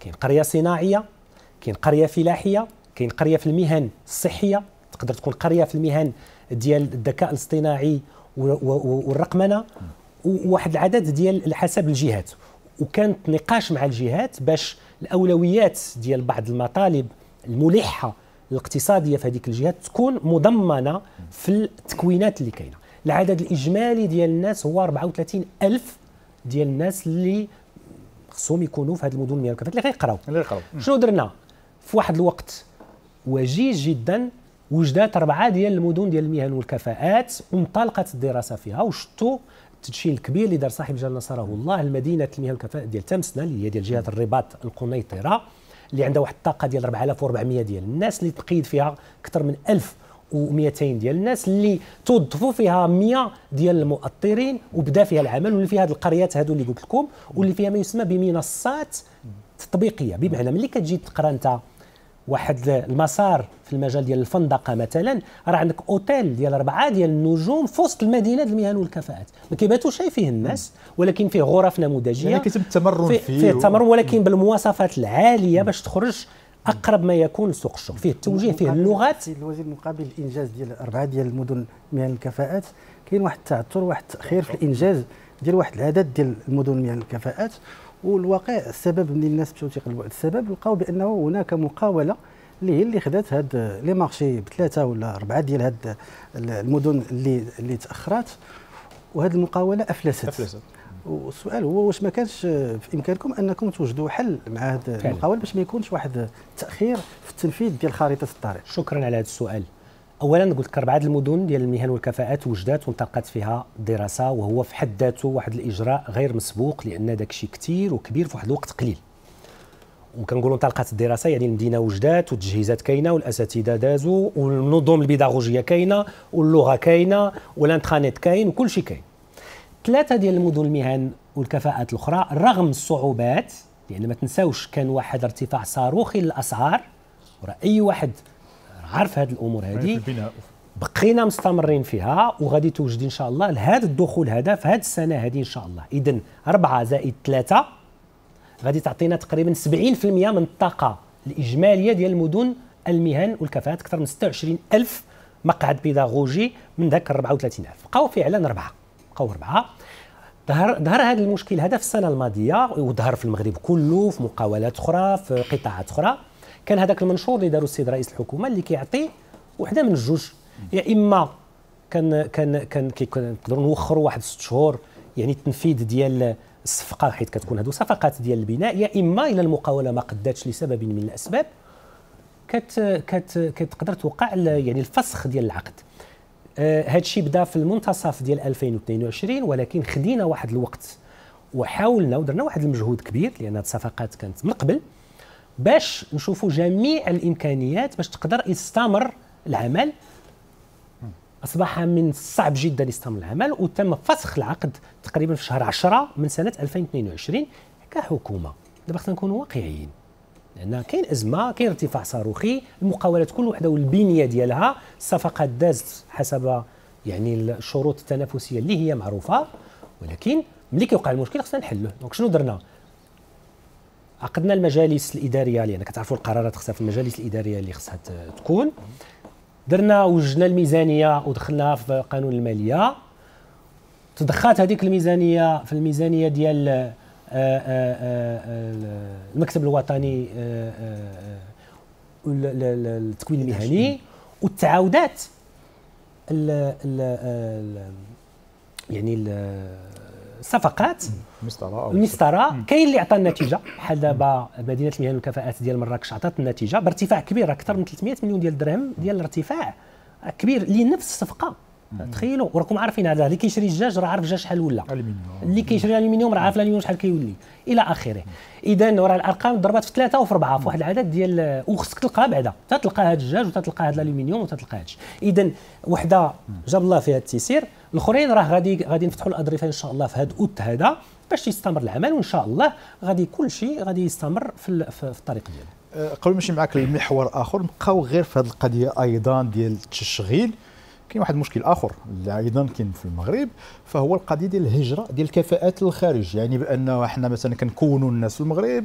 كاين قريه صناعيه كاين قريه فلاحيه كاين قريه في المهن الصحيه تقدر تكون قريه في المهن ديال الذكاء الاصطناعي والرقمنه وواحد العدد ديال حسب الجهات وكانت نقاش مع الجهات باش الاولويات ديال بعض المطالب الملحه الاقتصاديه في هذيك الجهات تكون مضمنه في التكوينات اللي كاينه العدد الاجمالي ديال الناس هو 34 الف ديال الناس اللي خصهم يكونوا في هذه المدن المياه والكفاءات اللي غيقراو اللي غيقراو شنو درنا في واحد الوقت وجيز جدا وجدات اربعه ديال المدن ديال المهن والكفاءات وانطلقت الدراسه فيها وشتو التدشين الكبير اللي دار صاحب جلال نصره الله المدينه المهن والكفاءات ديال تمسنا اللي هي ديال جهه الرباط القنيطره اللي عندها واحد الطاقه ديال 4400 ديال الناس اللي تقيد فيها اكثر من 1000 و200 ديال الناس اللي توظفوا فيها 100 ديال المؤطرين وبدا فيها العمل واللي فيها هذه القريات هذو اللي قلت لكم واللي فيها ما يسمى بمنصات تطبيقيه بمعنى ملي كتجي تقرا انت واحد المسار في المجال ديال الفندقه مثلا راه عندك اوتيل ديال اربعه ديال النجوم في وسط المدينه المهن والكفاءات ما كيباتوش فيه الناس ولكن فيه غرف نموذجيه يعني كيتم التمرن فيه فيه التمرن ولكن بالمواصفات العاليه باش تخرج اقرب ما يكون لسوق الشغل فيه التوجيه فيه اللغات الوزير مقابل الانجاز ديال اربعه ديال المدن من الكفاءات كاين واحد التعثر واحد التاخير في الانجاز ديال واحد العدد ديال المدن من الكفاءات والواقع السبب من الناس مشاو تيقلبوا على السبب لقاو بانه هناك مقاوله اللي هي اللي خذات هاد لي مارشي بثلاثه ولا اربعه ديال هاد المدن اللي اللي تاخرات وهاد المقاوله افلست, أفلست. والسؤال هو واش ما كانش في امكانكم انكم توجدوا حل مع هذا المقاول باش ما يكونش واحد التاخير في التنفيذ ديال خريطه الطريق شكرا على هذا السؤال اولا قلت لك اربعه المدن ديال المهن والكفاءات وجدات وانطلقت فيها دراسه وهو في حد ذاته واحد الاجراء غير مسبوق لان داك الشيء كثير وكبير في واحد الوقت قليل وكنقولوا انطلقت الدراسه يعني المدينه وجدات والتجهيزات كاينه والاساتذه دازوا والنظم البيداغوجيه كاينه واللغه كاينه والانترانيت كاين وكل شيء كاين ثلاثه ديال المدن المهن والكفاءات الاخرى رغم الصعوبات لان ما تنساوش كان واحد ارتفاع صاروخي للاسعار وراه اي واحد عارف هذه الامور هذه بقينا مستمرين فيها وغادي توجد ان شاء الله لهذا الدخول هذا في هذه السنه هذه ان شاء الله اذا أربعة زائد ثلاثة غادي تعطينا تقريبا 70% من الطاقه الاجماليه ديال المدن المهن والكفاءات اكثر من 26 الف مقعد بيداغوجي من ذاك 34000 بقاو فعلا اربعه بقاو أربعة ظهر ظهر هذا المشكل هذا في السنه الماضيه وظهر في المغرب كله في مقاولات اخرى في قطاعات اخرى كان هذاك المنشور اللي داروا السيد رئيس الحكومه اللي كيعطي وحده من الجوج يا يعني اما كان كان كان كيقدروا نوخروا واحد ست شهور يعني التنفيذ ديال الصفقه حيت كتكون هذو صفقات ديال البناء يا اما الى المقاوله ما قداتش لسبب من الاسباب كت كت كتقدر توقع يعني الفسخ ديال العقد آه، هادشي بدا في المنتصف ديال 2022 ولكن خدينا واحد الوقت وحاولنا ودرنا واحد المجهود كبير لان الصفقات كانت من قبل باش نشوفوا جميع الامكانيات باش تقدر يستمر العمل اصبح من الصعب جدا يستمر العمل وتم فسخ العقد تقريبا في شهر 10 من سنه 2022 كحكومه دابا خصنا نكونوا واقعيين لان كاين ازمه كاين ارتفاع صاروخي المقاولات كل وحده والبنيه ديالها الصفقات دازت حسب يعني الشروط التنافسيه اللي هي معروفه ولكن ملي كيوقع المشكل خصنا نحلوه دونك شنو درنا عقدنا المجالس الاداريه لان كتعرفوا القرارات خصها في المجالس الاداريه اللي خصها تكون درنا وجدنا الميزانيه ودخلناها في قانون الماليه تدخلت هذيك الميزانيه في الميزانيه ديال آه، آه، آه، المكتب الوطني التكوين المهني والتعاودات يعني الصفقات المسطره المسطره كاين اللي عطى النتيجه بحال دابا مدينه المهن والكفاءات ديال مراكش عطات النتيجه بارتفاع كبير اكثر من 300 مليون ديال الدرهم ديال الارتفاع كبير لنفس الصفقه تخيلوا وراكم عارفين هذا اللي كيشري الدجاج راه عارف الدجاج شحال ولا اللي كيشري الالومنيوم راه عارف الالومنيوم شحال كيولي الى اخره اذا راه الارقام ضربات في ثلاثه وفي اربعه في واحد العدد ديال آه، وخصك تلقاها بعدا تتلقى هذا الدجاج وتتلقى هذا الالومنيوم وتتلقى هذا اذا وحده جاب الله فيها التيسير الاخرين راه غادي غادي نفتحوا الاضرفه ان شاء الله في هذا اوت هذا باش يستمر العمل وان شاء الله غادي كل شيء غادي يستمر في, في الطريق ديالو آه، قبل ما نمشي معك لمحور اخر نبقاو غير في هذه القضيه ايضا ديال التشغيل كاين واحد المشكل اخر اللي ايضا كاين في المغرب فهو القضيه ديال الهجره ديال الكفاءات للخارج يعني بان احنا مثلا كنكونوا الناس في المغرب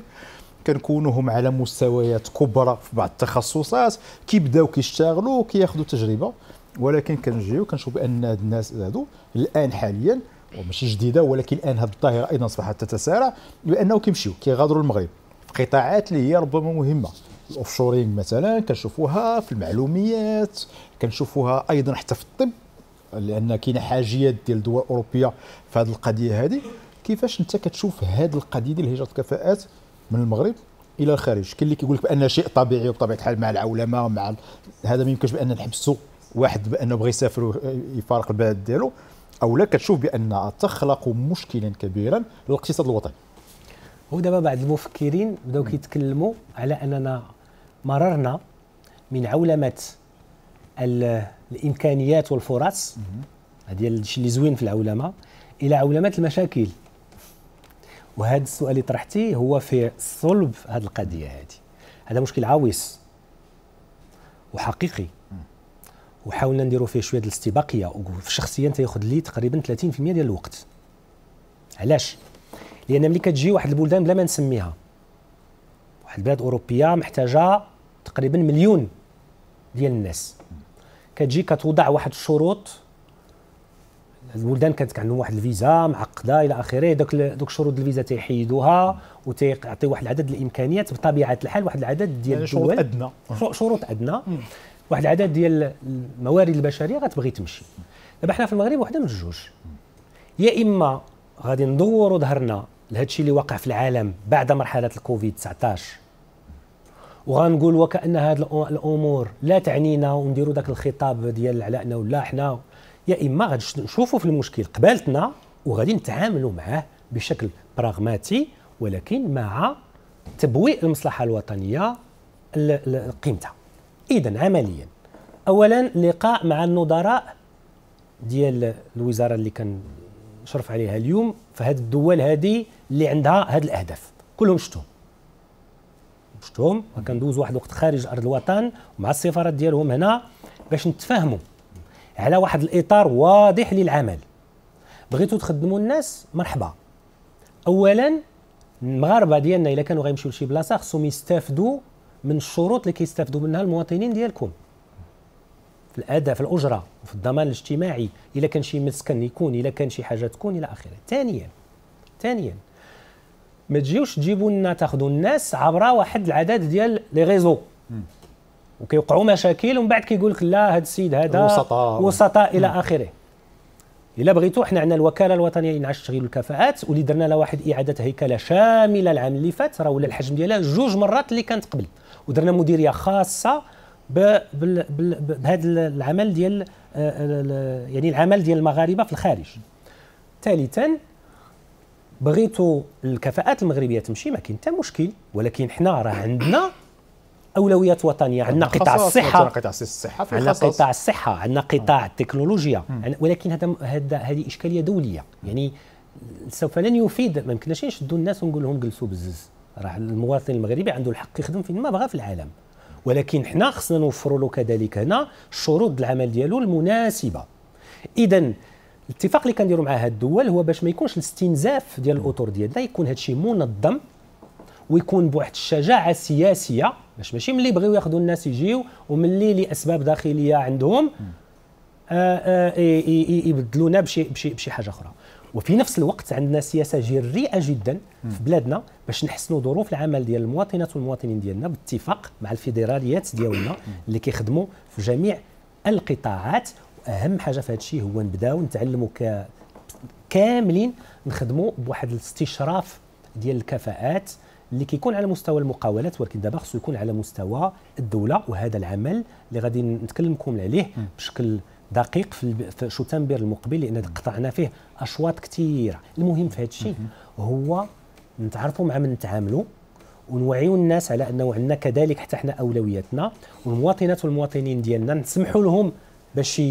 كنكونوهم على مستويات كبرى في بعض التخصصات كيبداو كيشتغلوا كياخذوا تجربه ولكن كنجيو كنشوف بان هاد الناس هادو الان حاليا وماشي جديده ولكن الان هاد الظاهره ايضا اصبحت تتسارع بانه كيمشيو كيغادروا المغرب في قطاعات اللي هي ربما مهمه الاوفشورينغ مثلا كنشوفوها في المعلوميات كنشوفوها ايضا حتى في الطب لان كاينه حاجيات ديال الدول الاوروبيه في هذه القضيه هذه كيفاش انت كتشوف هذه القضيه ديال هجره الكفاءات من المغرب الى الخارج كاين اللي كيقول لك بان شيء طبيعي وبطبيعه الحال مع العولمه مع ال... هذا ما يمكنش بان نحبسوا واحد بانه بغى يسافر يفارق البلد ديالو او لا كتشوف بانها تخلق مشكلا كبيرا للاقتصاد الوطني هو دابا بعض المفكرين بداو كيتكلموا على اننا مررنا من عولمه الامكانيات والفرص هذه الشيء اللي زوين في العولمه الى عولمه المشاكل وهذا السؤال اللي طرحتيه هو في صلب هذه القضيه هذه هذا مشكل عويص وحقيقي وحاولنا نديروا فيه شويه الاستباقيه شخصيا تاخذ لي تقريبا 30% ديال الوقت علاش لان ملي كتجي واحد البلدان بلا ما نسميها واحد البلاد اوروبيه محتاجه تقريبا مليون ديال الناس كتجي كتوضع واحد الشروط البلدان كانت عندهم واحد الفيزا معقده الى اخره دوك دوك شروط الفيزا تيحيدوها وتيعطي واحد العدد الامكانيات بطبيعه الحال واحد العدد ديال يعني شروط ادنى شروط ادنى واحد العدد ديال الموارد البشريه غتبغي تمشي دابا حنا في المغرب وحده من الجوج يا اما غادي ندوروا ظهرنا لهذا الشيء اللي واقع في العالم بعد مرحله الكوفيد 19 وغنقول وكأن هذه الأمور لا تعنينا ونديروا ذاك الخطاب ديال علائنا ولا حنا يا إما غادي نشوفوا في المشكل قبالتنا وغادي نتعاملوا معاه بشكل براغماتي ولكن مع تبويء المصلحة الوطنية قيمتها إذا عمليا أولا لقاء مع النظراء ديال الوزارة اللي كنشرف عليها اليوم في هذه الدول هذه اللي عندها هذه الأهداف كلهم شفتهم شفتهم هكا واحد الوقت خارج ارض الوطن ومع السفارات ديالهم هنا باش نتفاهموا على واحد الاطار واضح للعمل بغيتوا تخدموا الناس مرحبا اولا المغاربه ديالنا الا كانوا غيمشيو لشي بلاصه خصهم يستافدوا من الشروط اللي كيستافدوا منها المواطنين ديالكم في الاداء في الاجره وفي الضمان الاجتماعي الا كان شي مسكن يكون الا كان شي حاجه تكون الى اخره ثانيا ثانيا ما تجيوش تجيبوا لنا تاخذوا الناس عبر واحد العدد ديال لي ريزو وكيوقعوا مشاكل ومن بعد كيقول لك لا هذا السيد هذا وسطاء وسطاء الى اخره الا بغيتوا حنا عندنا الوكاله الوطنيه لانعاش تشغيل والكفاءات واللي درنا لها واحد اعاده هيكله شامله العام اللي فات راه ولا الحجم ديالها جوج مرات اللي كانت قبل ودرنا مديريه خاصه بهذا العمل ديال آه، يعني العمل ديال المغاربه في الخارج ثالثا بغيتوا الكفاءات المغربيه تمشي ما كاين حتى مشكل ولكن حنا راه عندنا اولويات وطنيه عندنا قطاع الصحه عندنا قطاع الصحه عندنا قطاع الصحه عندنا قطاع التكنولوجيا ولكن هذا هذا هذه اشكاليه دوليه يعني سوف لن يفيد ما يمكنناش نشدوا الناس ونقول لهم جلسوا بزز راه المواطن المغربي عنده الحق يخدم فين ما بغى في العالم ولكن حنا خصنا نوفروا له كذلك هنا شروط العمل ديالو المناسبه اذا الاتفاق اللي كنديروا مع هاد الدول هو باش ما يكونش الاستنزاف ديال الاطر ديالنا يكون هادشي منظم ويكون بواحد الشجاعه السياسيه باش ماشي ملي بغيو ياخذوا الناس يجيو وملي لاسباب داخليه عندهم آه، آه، يبدلونا بشي بشي بشي حاجه اخرى وفي نفس الوقت عندنا سياسه جريئه جدا في بلادنا باش نحسنوا ظروف العمل ديال المواطنات والمواطنين ديالنا باتفاق مع الفيدراليات ديالنا اللي كيخدموا في جميع القطاعات واهم حاجه في هذا الشيء هو نبداو نتعلموا ك... كاملين نخدموا بواحد الاستشراف ديال الكفاءات اللي كيكون على مستوى المقاولات ولكن دابا خصو يكون على مستوى الدوله وهذا العمل اللي غادي نتكلمكم عليه بشكل دقيق في, شتنبر المقبل لان قطعنا فيه اشواط كثيره المهم في هذا الشيء هو نتعرفوا مع من نتعاملوا ونوعيوا الناس على انه عندنا كذلك حتى احنا اولوياتنا والمواطنات والمواطنين ديالنا نسمحوا لهم باش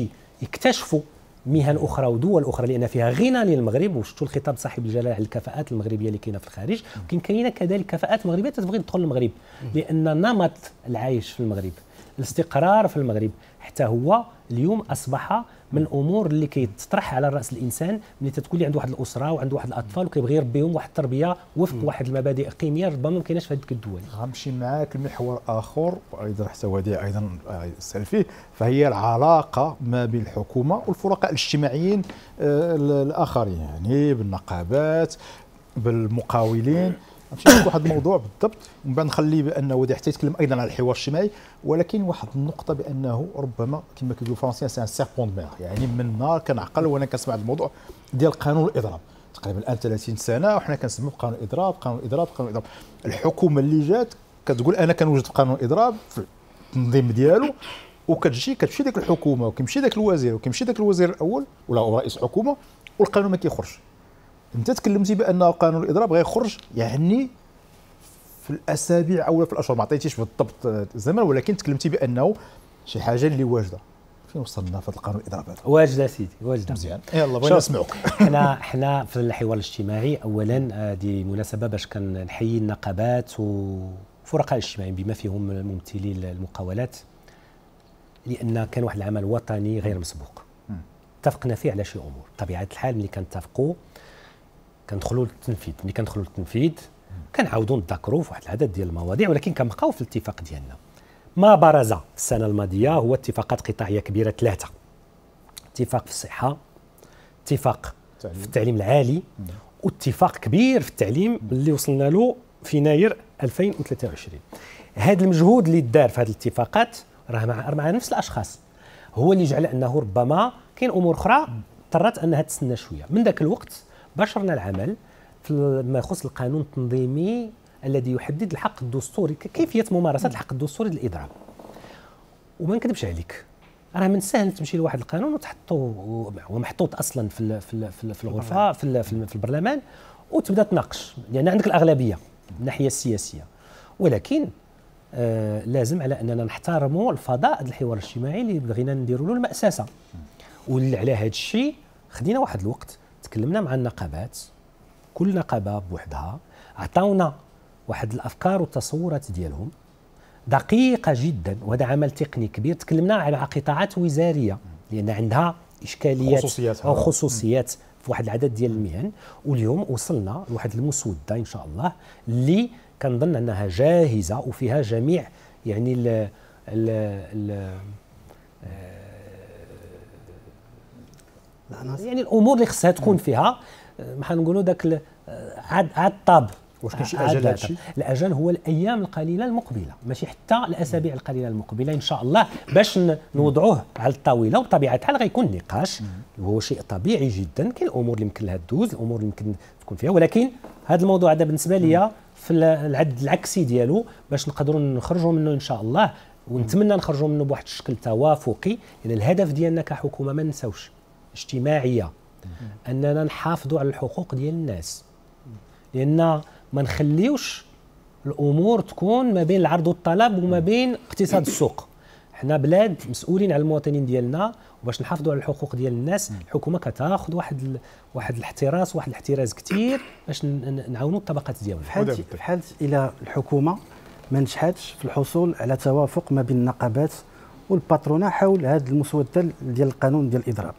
يكتشفوا مهن اخرى ودول اخرى لان فيها غنى للمغرب وشفتوا الخطاب صاحب الجلاله على الكفاءات المغربيه اللي كاينه في الخارج ولكن كاينه كذلك كفاءات مغربيه تتبغي تدخل المغرب لان نمط العيش في المغرب الاستقرار في المغرب حتى هو اليوم اصبح من الامور اللي كيتطرح على راس الانسان ملي تتكون اللي عنده واحد الاسره وعنده واحد الاطفال وكيبغي يربيهم واحد التربيه وفق م. واحد المبادئ قيميه ربما ما كايناش في هذيك الدول غنمشي معاك لمحور اخر وايضا حتى هو ايضا آه، سال فيه فهي العلاقه ما بين الحكومه والفرقاء الاجتماعيين آه، الاخرين يعني بالنقابات بالمقاولين نمشي لك واحد الموضوع بالضبط ومن بعد نخليه بانه ودي حتى يتكلم ايضا على الحوار الاجتماعي ولكن واحد النقطه بانه ربما كما كيقولوا الفرنسيين سان سيربون دماغ يعني من نهار كنعقل وانا كنسمع الموضوع ديال قانون الاضراب تقريبا الان 30 سنه وحنا كنسمعوا بقانون الاضراب قانون الاضراب قانون الاضراب الحكومه اللي جات كتقول انا كنوجد قانون الاضراب في التنظيم ديالو وكتجي كتمشي ديك الحكومه وكيمشي ذاك الوزير وكيمشي ذاك الوزير الاول ولا رئيس الحكومه والقانون ما كيخرجش انت تكلمتي بان قانون الاضراب غيخرج يعني في الاسابيع او في الاشهر ما عطيتيش بالضبط الزمن ولكن تكلمتي بانه شي حاجه اللي واجده فين وصلنا في هذا القانون الاضراب هذا واجده سيدي واجده مزيان يلا بغينا نسمعوك حنا حنا في الحوار الاجتماعي اولا هذه آه، مناسبه باش كنحيي النقابات وفرقاء الاجتماعيين بما فيهم ممثلي المقاولات لان كان واحد العمل وطني غير مسبوق اتفقنا فيه على شي امور طبيعه الحال ملي كنتفقوا كندخلوا للتنفيذ ملي كندخلوا للتنفيذ كنعاودوا نتذكروا في واحد العدد ديال المواضيع ولكن كنبقاو في الاتفاق ديالنا ما برز السنه الماضيه هو اتفاقات قطاعيه كبيره ثلاثه اتفاق في الصحه اتفاق تعليم. في التعليم العالي مم. واتفاق كبير في التعليم اللي وصلنا له في يناير 2023 هذا المجهود اللي دار في هذه الاتفاقات راه مع مع نفس الاشخاص هو اللي جعل انه ربما كاين امور اخرى اضطرت انها تسنى شويه من ذاك الوقت باشرنا العمل فيما يخص القانون التنظيمي الذي يحدد الحق الدستوري كيفيه ممارسه الحق الدستوري للاضراب وما نكذبش عليك راه من السهل تمشي لواحد القانون وتحطو ومحطوط اصلا في في في الغرفه في في البرلمان وتبدا تناقش لان يعني عندك الاغلبيه من الناحيه السياسيه ولكن آه لازم على اننا نحترموا الفضاء الحوار الاجتماعي اللي بغينا نديروا له المأساسه على هذا الشيء خدينا واحد الوقت تكلمنا مع النقابات كل نقابه بوحدها عطاونا واحد الافكار والتصورات ديالهم دقيقه جدا وهذا عمل تقني كبير تكلمنا على قطاعات وزاريه لان عندها اشكاليات خصوصيات او خصوصيات في واحد العدد ديال المهن واليوم وصلنا لواحد المسوده ان شاء الله اللي كنظن انها جاهزه وفيها جميع يعني ال ال ال آه العناصر يعني الامور اللي خصها تكون فيها ما آه، نقولوا ذاك آه، عاد عاد طاب واش كاين شي آه، اجل الاجل هو الايام القليله المقبله ماشي حتى الاسابيع القليله المقبله ان شاء الله باش نوضعوه على الطاوله وبطبيعه الحال غيكون نقاش وهو شيء طبيعي جدا كاين الامور اللي يمكن لها دوز الامور اللي يمكن تكون فيها ولكن هذا الموضوع هذا بالنسبه لي في العد العكسي ديالو باش نقدروا نخرجوا منه ان شاء الله ونتمنى نخرجوا منه بواحد الشكل توافقي لان يعني الهدف ديالنا كحكومه ما ننساوش اجتماعيه اننا نحافظوا على الحقوق ديال الناس لان ما نخليوش الامور تكون ما بين العرض والطلب وما بين اقتصاد السوق حنا بلاد مسؤولين على المواطنين ديالنا وباش نحافظوا على الحقوق ديال الناس الحكومه كتاخذ واحد ال... واحد الاحتراس واحد الاحتراز كثير باش نعاونوا الطبقات ديالنا في بحال الى الحكومه ما نجحتش في الحصول على توافق ما بين النقابات والباترونا حول هذا المسوده ديال القانون ديال الاضراب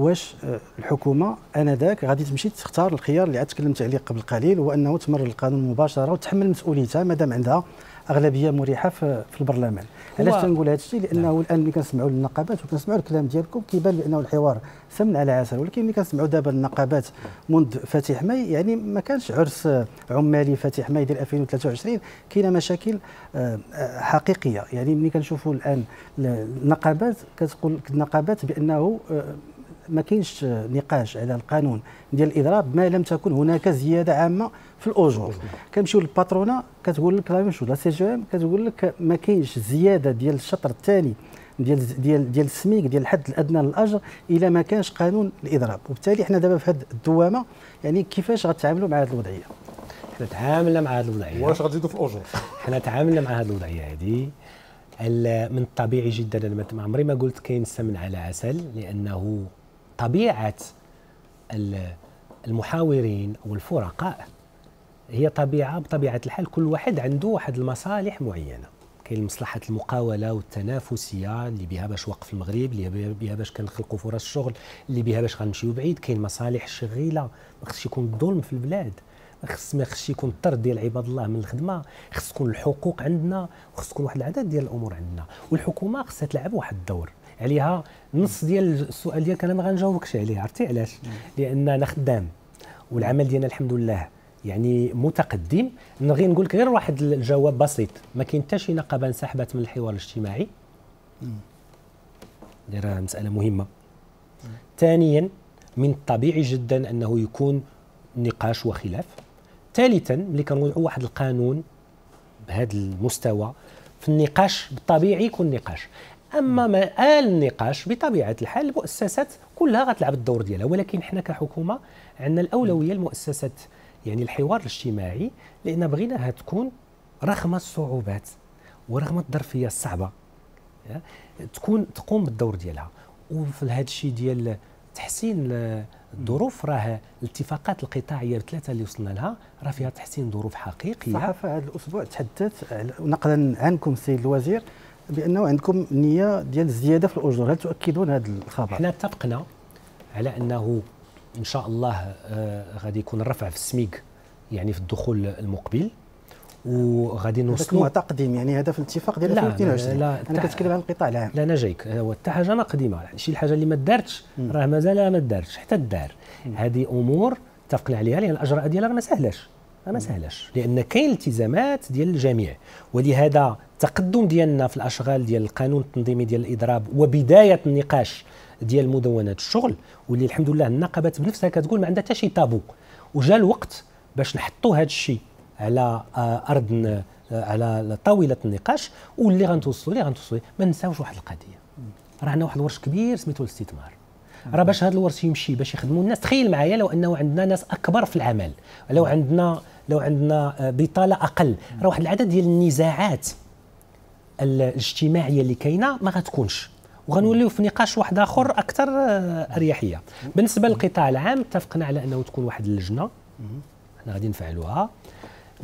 واش آه، الحكومه انذاك غادي تمشي تختار الخيار اللي تكلمت عليه قبل قليل هو انه تمرر القانون مباشره وتحمل مسؤوليتها مادام عندها اغلبيه مريحه في البرلمان علاش تنقول هذا الشيء لانه نعم. الان ملي كنسمعوا النقابات وكنسمعوا الكلام ديالكم كيبان بانه الحوار ثمن على عسل ولكن ملي كنسمعوا دابا النقابات منذ فاتح ماي يعني ما كانش عرس آه، عمالي فاتح ماي ديال 2023 كاينه مشاكل آه، حقيقيه يعني ملي كنشوفوا الان النقابات كتقول النقابات بانه ما كاينش نقاش على القانون ديال الاضراب ما لم تكن هناك زياده عامه في الاجور كنمشيو للباترونا كتقول لك لا ميمشو لا سي جي ام كتقول لك ما كاينش زياده ديال الشطر الثاني ديال ديال ديال السميك ديال الحد الادنى للاجر الا ما كانش قانون الاضراب وبالتالي حنا دابا في هذه الدوامه يعني كيفاش غتعاملوا مع هذه الوضعيه حنا تعاملنا مع هذه الوضعيه واش غتزيدوا في الاجور حنا تعاملنا مع هذه الوضعيه هذه من الطبيعي جدا انا عمري ما قلت كاين سمن على عسل لانه طبيعه المحاورين او الفرقاء هي طبيعه بطبيعه الحال كل واحد عنده واحد المصالح معينه كاين مصلحه المقاوله والتنافسيه اللي بها باش وقف المغرب اللي بها باش كنخلقوا فرص الشغل اللي بها باش غنمشيو بعيد كاين مصالح الشغيله ما خصش يكون الظلم في البلاد خص ما خصش يكون الطرد ديال عباد الله من الخدمه خص تكون الحقوق عندنا وخص تكون واحد العدد ديال الامور عندنا والحكومه خصها تلعب واحد الدور عليها نص ديال السؤال ديالك انا ما غنجاوبكش عليه عرفتي علاش لان انا خدام والعمل ديالنا الحمد لله يعني متقدم نغي نقول لك غير واحد الجواب بسيط ما كاين حتى شي نقابه انسحبت من الحوار الاجتماعي هذه راه مساله مهمه ثانيا من الطبيعي جدا انه يكون نقاش وخلاف ثالثا ملي كنوضعوا واحد القانون بهذا المستوى في النقاش بالطبيعي يكون نقاش اما قال النقاش بطبيعه الحال المؤسسات كلها غتلعب الدور ديالها ولكن حنا كحكومه عندنا الاولويه المؤسسات يعني الحوار الاجتماعي لان بغيناها تكون رغم الصعوبات ورغم الظرفيه الصعبه تكون تقوم بالدور ديالها وفي هذا الشيء ديال تحسين الظروف راه الاتفاقات القطاعيه الثلاثه اللي وصلنا لها راه فيها تحسين ظروف حقيقيه الصحافه هذا الاسبوع تحدثت نقلا عنكم السيد الوزير بانه عندكم نيه ديال الزياده في الاجور هل تؤكدون هذا الخبر حنا اتفقنا على انه ان شاء الله آه، غادي يكون الرفع في السميك يعني في الدخول المقبل وغادي نوصل هذا تقديم يعني هذا في الاتفاق ديال 2022 لا لا انا كنتكلم عن القطاع العام لا انا جايك هو حتى حاجه ما قديمه يعني شي الحاجه اللي ما دارتش راه مازال ما دارتش حتى دار هذه امور اتفقنا عليها لان الاجراء ديالها ما سهلاش ما سهلاش لان كاين التزامات ديال الجميع ولهذا التقدم ديالنا في الاشغال ديال القانون التنظيمي ديال الاضراب وبدايه النقاش ديال مدونات الشغل واللي الحمد لله النقابات بنفسها كتقول ما عندها حتى شي تابو وجا الوقت باش نحطوا هذا الشيء على آه، ارض آه، على طاوله النقاش واللي غنتوصلوا ليه غنتوصلوا ليه ما نساوش واحد القضيه راه عندنا واحد الورش كبير سميتو الاستثمار راه باش هذا الورش يمشي باش يخدموا الناس تخيل معايا لو انه عندنا ناس اكبر في العمل لو عندنا لو عندنا آه، بطاله اقل راه واحد العدد ديال النزاعات الاجتماعيه اللي كاينه ما غتكونش وغنوليو في نقاش واحد اخر اكثر آه، اريحيه بالنسبه للقطاع العام اتفقنا على انه تكون واحد اللجنه حنا غادي نفعلوها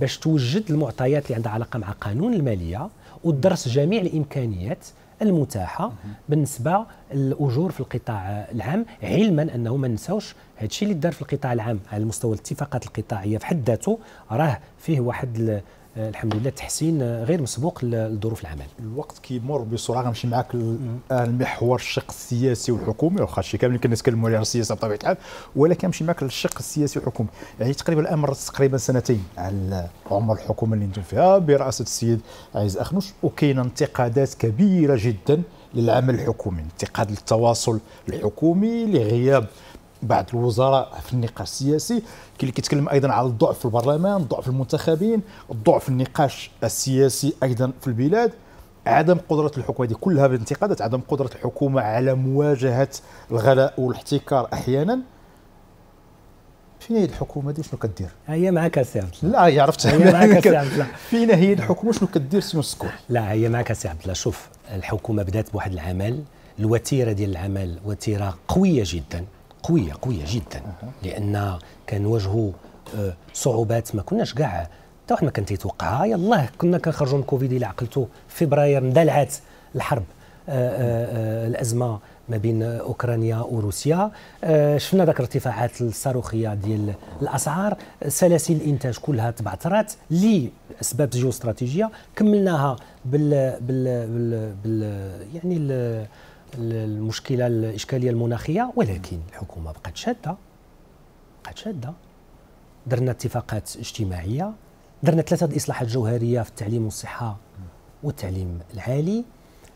باش توجد المعطيات اللي عندها علاقه مع قانون الماليه ودرس جميع الامكانيات المتاحه بالنسبه للاجور في القطاع العام علما انه ما نساوش هذا الشيء اللي دار في القطاع العام على مستوى الاتفاقات القطاعيه في حد ذاته راه فيه واحد آه، الحمد لله تحسين آه، غير مسبوق لظروف العمل الوقت كيمر بسرعه غنمشي معاك آه، المحور الشق السياسي والحكومي واخا شي كامل كنا نتكلموا على السياسه بطبيعه الحال ولكن نمشي معاك للشق السياسي والحكومي يعني تقريبا الان مرت تقريبا سنتين على عمر الحكومه اللي انتم فيها برئاسه السيد عايز اخنوش وكاين انتقادات كبيره جدا للعمل الحكومي انتقاد للتواصل الحكومي لغياب بعض الوزراء في النقاش السياسي اللي كيتكلم ايضا على الضعف في البرلمان الضعف في المنتخبين الضعف في النقاش السياسي ايضا في البلاد عدم قدرة الحكومة هذه كلها بانتقادات عدم قدرة الحكومة على مواجهة الغلاء والاحتكار أحيانا فين هي الحكومه دي شنو كدير هي معك سي عبد الله لا هي عرفت هي معك سي عبد الله فين هي الحكومه شنو كدير سي لا هي معك سي عبد الله شوف الحكومه بدات بواحد العمل الوتيره ديال العمل وتيره قويه جدا قويه قويه جدا لان كان وجهه آه، صعوبات ما كناش كاع حتى واحد ما كان تيتوقعها يلاه كنا كنخرجوا من كوفيد الى عقلته فبراير اندلعت الحرب آه، آه، الازمه ما بين اوكرانيا وروسيا شفنا ذاك الارتفاعات الصاروخيه ديال الاسعار سلاسل الانتاج كلها تبعثرات لاسباب جيوستراتيجيه كملناها بال بال بال, بال يعني المشكله الاشكاليه المناخيه ولكن الحكومه بقات شاده بقات شاده درنا اتفاقات اجتماعيه درنا ثلاثه اصلاحات جوهريه في التعليم والصحه والتعليم العالي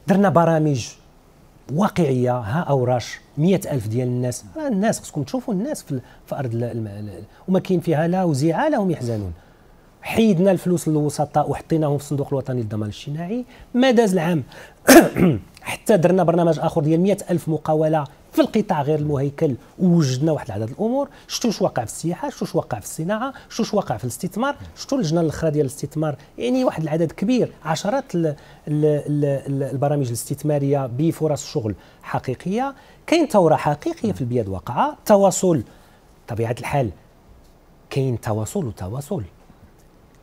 درنا برامج واقعيه ها أوراش مئة ألف ديال الناس الناس خصكم تشوفوا الناس في, في ارض وما كاين فيها لا وزيعه لا هم يحزنون حيدنا الفلوس للوسطاء وحطيناهم في الصندوق الوطني للضمان الاجتماعي ما داز العام حتى درنا برنامج اخر ديال 100 الف مقاوله في القطاع غير المهيكل ووجدنا واحد العدد الامور شفتوا واش واقع في السياحه شفتوا واش واقع في الصناعه شفتوا واش واقع في الاستثمار شفتوا اللجنه الاخرى ديال الاستثمار يعني واحد العدد كبير عشرات الـ الـ الـ البرامج الاستثماريه بفرص شغل حقيقيه كاين ثوره حقيقيه في البلاد واقعه تواصل طبيعه الحال كاين تواصل وتواصل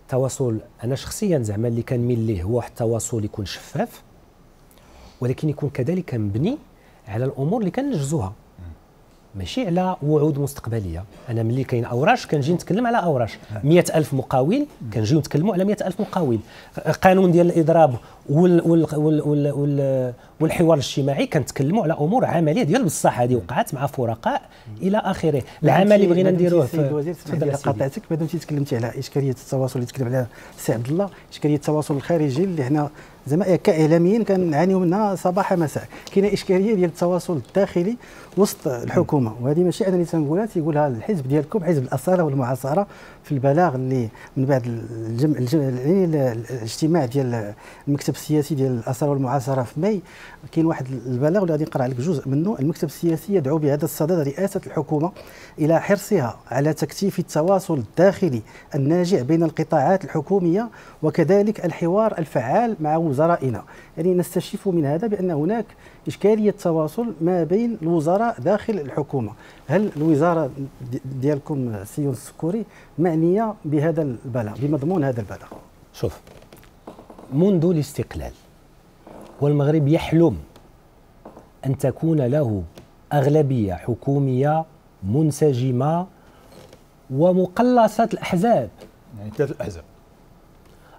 التواصل انا شخصيا زعما اللي كنميل ليه هو واحد التواصل يكون شفاف ولكن يكون كذلك مبني على الامور اللي كنجزوها ماشي على وعود مستقبليه انا ملي كاين اوراش كنجي نتكلم على اوراش 100000 مقاول كنجيو نتكلموا على 100000 مقاول قانون ديال الاضراب وال وال وال وال وال والحوار الاجتماعي كنتكلموا على امور عمليه ديال بصح هذه وقعت مع فرقاء الى اخره نعم، العمل اللي بغينا نديروه نعم، في الوزير تفضل ما دمتي تكلمتي على اشكاليه التواصل اللي تكلم عليها سي عبد الله اشكاليه التواصل الخارجي اللي هنا زعما كاعلاميين كنعانيو منها صباح مساء كاينه اشكاليه ديال التواصل الداخلي وسط الحكومه وهذه ماشي انا اللي تنقولها تيقولها الحزب ديالكم حزب الاثاره والمعاصره في البلاغ اللي من بعد الجمع يعني الاجتماع ديال المكتب السياسي ديال الاثاره والمعاصره في ماي كاين واحد البلاغ اللي غادي نقرا لك جزء منه المكتب السياسي يدعو بهذا الصدد رئاسه الحكومه الى حرصها على تكثيف التواصل الداخلي الناجع بين القطاعات الحكوميه وكذلك الحوار الفعال مع وزرائنا يعني نستشف من هذا بان هناك إشكالية تواصل ما بين الوزراء داخل الحكومة هل الوزارة ديالكم سيون السكوري معنية بهذا البلاغ بمضمون هذا البلاغ شوف منذ الاستقلال والمغرب يحلم أن تكون له أغلبية حكومية منسجمة ومقلصة الأحزاب يعني ثلاث الأحزاب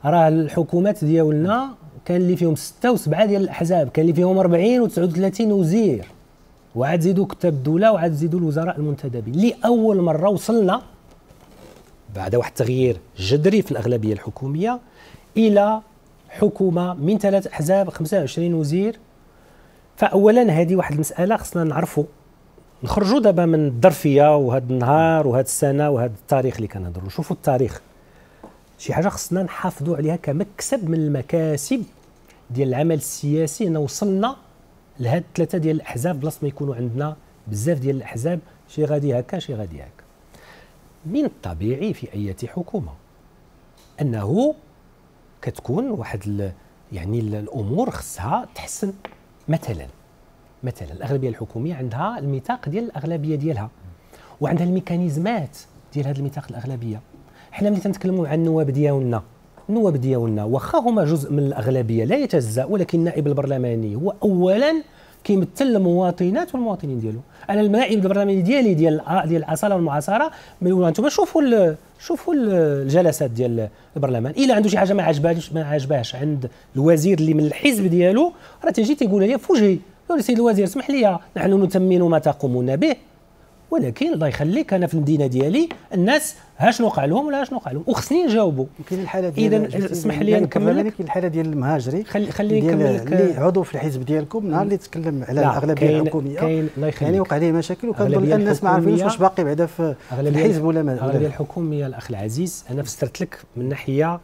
راه الحكومات ديالنا كان اللي فيهم ستة وسبعة ديال الأحزاب كان اللي فيهم 40 و39 وزير وعاد زيدوا كتاب الدولة وعاد زيدوا الوزراء المنتدبين لأول مرة وصلنا بعد واحد التغيير جذري في الأغلبية الحكومية إلى حكومة من ثلاث أحزاب 25 وزير فأولا هذه واحد المسألة خصنا نعرفوا نخرجوا دابا من الظرفيه وهذا النهار وهذا السنه وهذا التاريخ اللي كنهضروا شوفوا التاريخ شي حاجه خصنا نحافظوا عليها كمكسب من المكاسب ديال العمل السياسي ان وصلنا لهاد التلاتة ديال الاحزاب بلاص ما يكونوا عندنا بزاف ديال الاحزاب شي غادي هكا شي غادي هكا من الطبيعي في اي حكومه انه كتكون واحد يعني الامور خصها تحسن مثلا مثلا الاغلبيه الحكوميه عندها الميثاق ديال الاغلبيه ديالها وعندها الميكانيزمات ديال هذا الميثاق الاغلبيه حنا ملي تنتكلموا عن النواب ديالنا النواب ديالنا واخا هما جزء من الاغلبيه لا يتجزا ولكن النائب البرلماني هو اولا كيمثل المواطنات والمواطنين ديالو انا النائب البرلماني ديالي ديال ديال الاصاله والمعاصره انتم شوفوا شوفوا الجلسات ديال البرلمان الا عنده شي حاجه ما عجبهاش ما عجبهاش عند الوزير اللي من الحزب ديالو راه تيجي تيقول لي فوجي يقول سيدي الوزير اسمح لي نحن نثمن ما تقومون به ولكن الله يخليك انا في المدينه ديالي الناس هاش وقع لهم ولا هاش وقع لهم وخصني نجاوبوا كاين الحاله ديال اذا اسمح لي نكمل لك الحاله ديال المهاجري خلي خليني نكمل لك اللي عضو في الحزب ديالكم نهار اللي تكلم على الاغلبيه الحكوميه كاين الله يخليك يعني وقع عليه مشاكل وكنظن الناس ما عارفينش واش باقي بعدا في الحزب ولا ما الاغلبيه الحكوميه الاخ العزيز انا فسرت لك من ناحيه آه،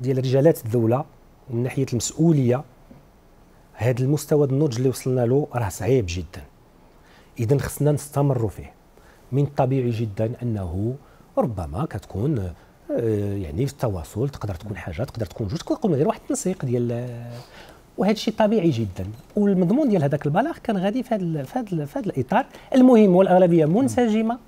ديال رجالات الدوله ومن ناحيه المسؤوليه هذا المستوى النضج اللي وصلنا له راه صعيب جدا اذا خصنا نستمروا فيه من الطبيعي جدا انه ربما كتكون آه، يعني في التواصل تقدر تكون حاجه تقدر تكون جوج تقدر تكون غير واحد التنسيق ديال وهذا الشيء طبيعي جدا والمضمون ديال هذاك البلاغ كان غادي في هذا في هذا الاطار المهم والاغلبيه منسجمه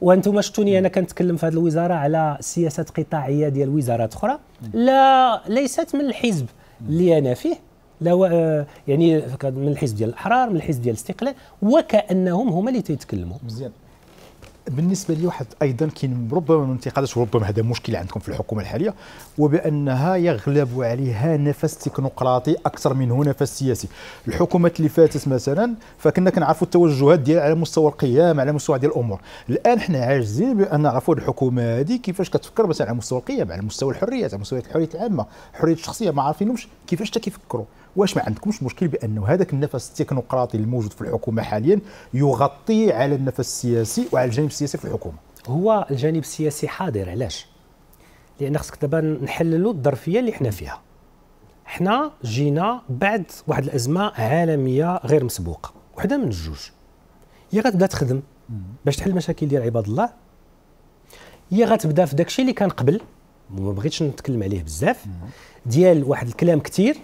وانتم شفتوني انا كنتكلم في هذه الوزاره على سياسات قطاعيه ديال وزارات اخرى لا ليست من الحزب اللي انا فيه لا آه، يعني من الحزب ديال الاحرار من الحزب ديال الاستقلال وكانهم هما اللي تيتكلموا مزيان بالنسبه لي واحد ايضا كاين ربما من انتقادات وربما هذا مشكل عندكم في الحكومه الحاليه وبانها يغلب عليها نفس تكنوقراطي اكثر منه نفس سياسي الحكومات اللي فاتت مثلا فكنا كنعرفوا التوجهات ديال على مستوى القيام على مستوى ديال الامور الان حنا عاجزين بان نعرفوا الحكومه هذه كيفاش كتفكر مثلا على مستوى القيام على مستوى الحريات على مستوى الحريات العامه الحريه الشخصيه ما عارفينهمش كيفاش تكيفكروا واش ما عندكمش مشكل بانه هذاك النفس التكنوقراطي الموجود في الحكومه حاليا يغطي على النفس السياسي وعلى الجانب السياسي في الحكومه هو الجانب السياسي حاضر علاش لان خصك دابا نحللوا الظرفيه اللي حنا فيها حنا جينا بعد واحد الازمه عالميه غير مسبوقه وحده من الجوج يا غتبدا تخدم باش تحل المشاكل ديال عباد الله يا غتبدا في داكشي اللي كان قبل ما بغيتش نتكلم عليه بزاف ديال واحد الكلام كثير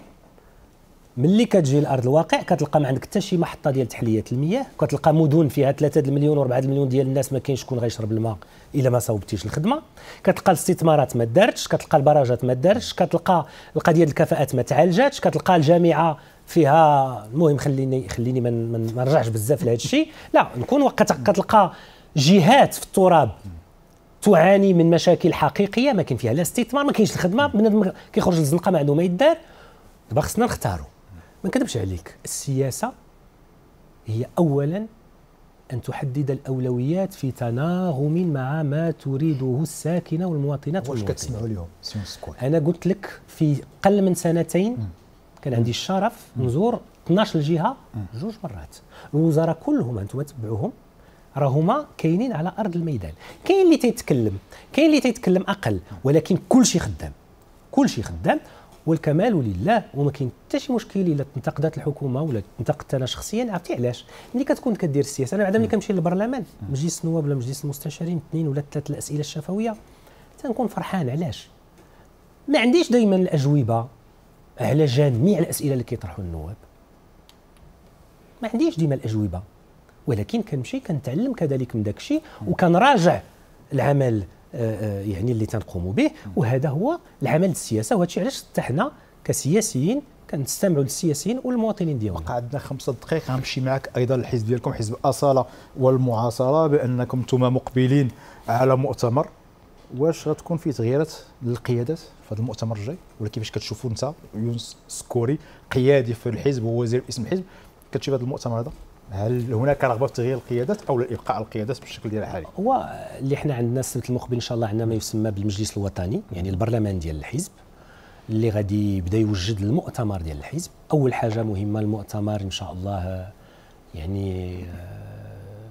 ملي كتجي لارض الواقع كتلقى ما عندك حتى شي محطه ديال تحليه المياه كتلقى مدن فيها 3 المليون و4 المليون ديال الناس ما كاينش شكون غيشرب الماء الا ما صوبتيش الخدمه كتلقى الاستثمارات ما دارتش كتلقى البراجات ما دارتش كتلقى القضيه ديال الكفاءات ما تعالجاتش كتلقى الجامعه فيها المهم خليني خليني ما نرجعش بزاف لهذا الشيء لا نكون كتلقى جهات في التراب تعاني من مشاكل حقيقيه ما كاين فيها لا استثمار ما كاينش الخدمه بنادم كيخرج للزنقه ما عنده ما يدار دابا خصنا نختاروا ما نكذبش عليك السياسه هي اولا ان تحدد الاولويات في تناغم مع ما تريده الساكنه والمواطنات واش كتسمعوا اليوم انا قلت لك في قل من سنتين م. كان عندي الشرف نزور 12 جهه جوج مرات الوزراء كلهم انتم تبعوهم راهما كاينين على ارض الميدان كاين اللي تيتكلم كاين اللي تيتكلم اقل ولكن كل شيء خدام كل شيء خدام والكمال لله وما كاين حتى شي مشكل الا انتقدت الحكومه ولا انتقدت انا شخصيا عرفتي علاش ملي كتكون كدير السياسه انا بعدا ملي كنمشي للبرلمان مجلس النواب ولا مجلس المستشارين اثنين ولا ثلاث الاسئله الشفويه تنكون فرحان علاش ما عنديش دائما الاجوبه على جميع الاسئله اللي كيطرحوا النواب ما عنديش ديما الاجوبه ولكن كنمشي كنتعلم كذلك من داك الشيء وكنراجع العمل آه، آه، يعني اللي تنقوموا به وهذا هو العمل السياسه وهذا الشيء علاش حتى حنا كسياسيين كنستمعوا للسياسيين والمواطنين ديالنا عندنا خمسة دقائق غنمشي معك ايضا الحزب ديالكم حزب الاصاله والمعاصره بانكم انتم مقبلين على مؤتمر واش غتكون فيه تغييرات للقيادات في هذا المؤتمر الجاي ولا كيفاش كتشوفوا انت يونس سكوري قيادي في الحزب ووزير باسم الحزب كتشوف هذا المؤتمر هذا هل هناك رغبه في تغيير القيادات او ابقاء القيادات بالشكل ديال الحالي؟ هو اللي حنا عندنا السبت المقبل ان شاء الله عندنا ما يسمى بالمجلس الوطني يعني البرلمان ديال الحزب اللي غادي يبدا يوجد المؤتمر ديال الحزب اول حاجه مهمه المؤتمر ان شاء الله يعني آه،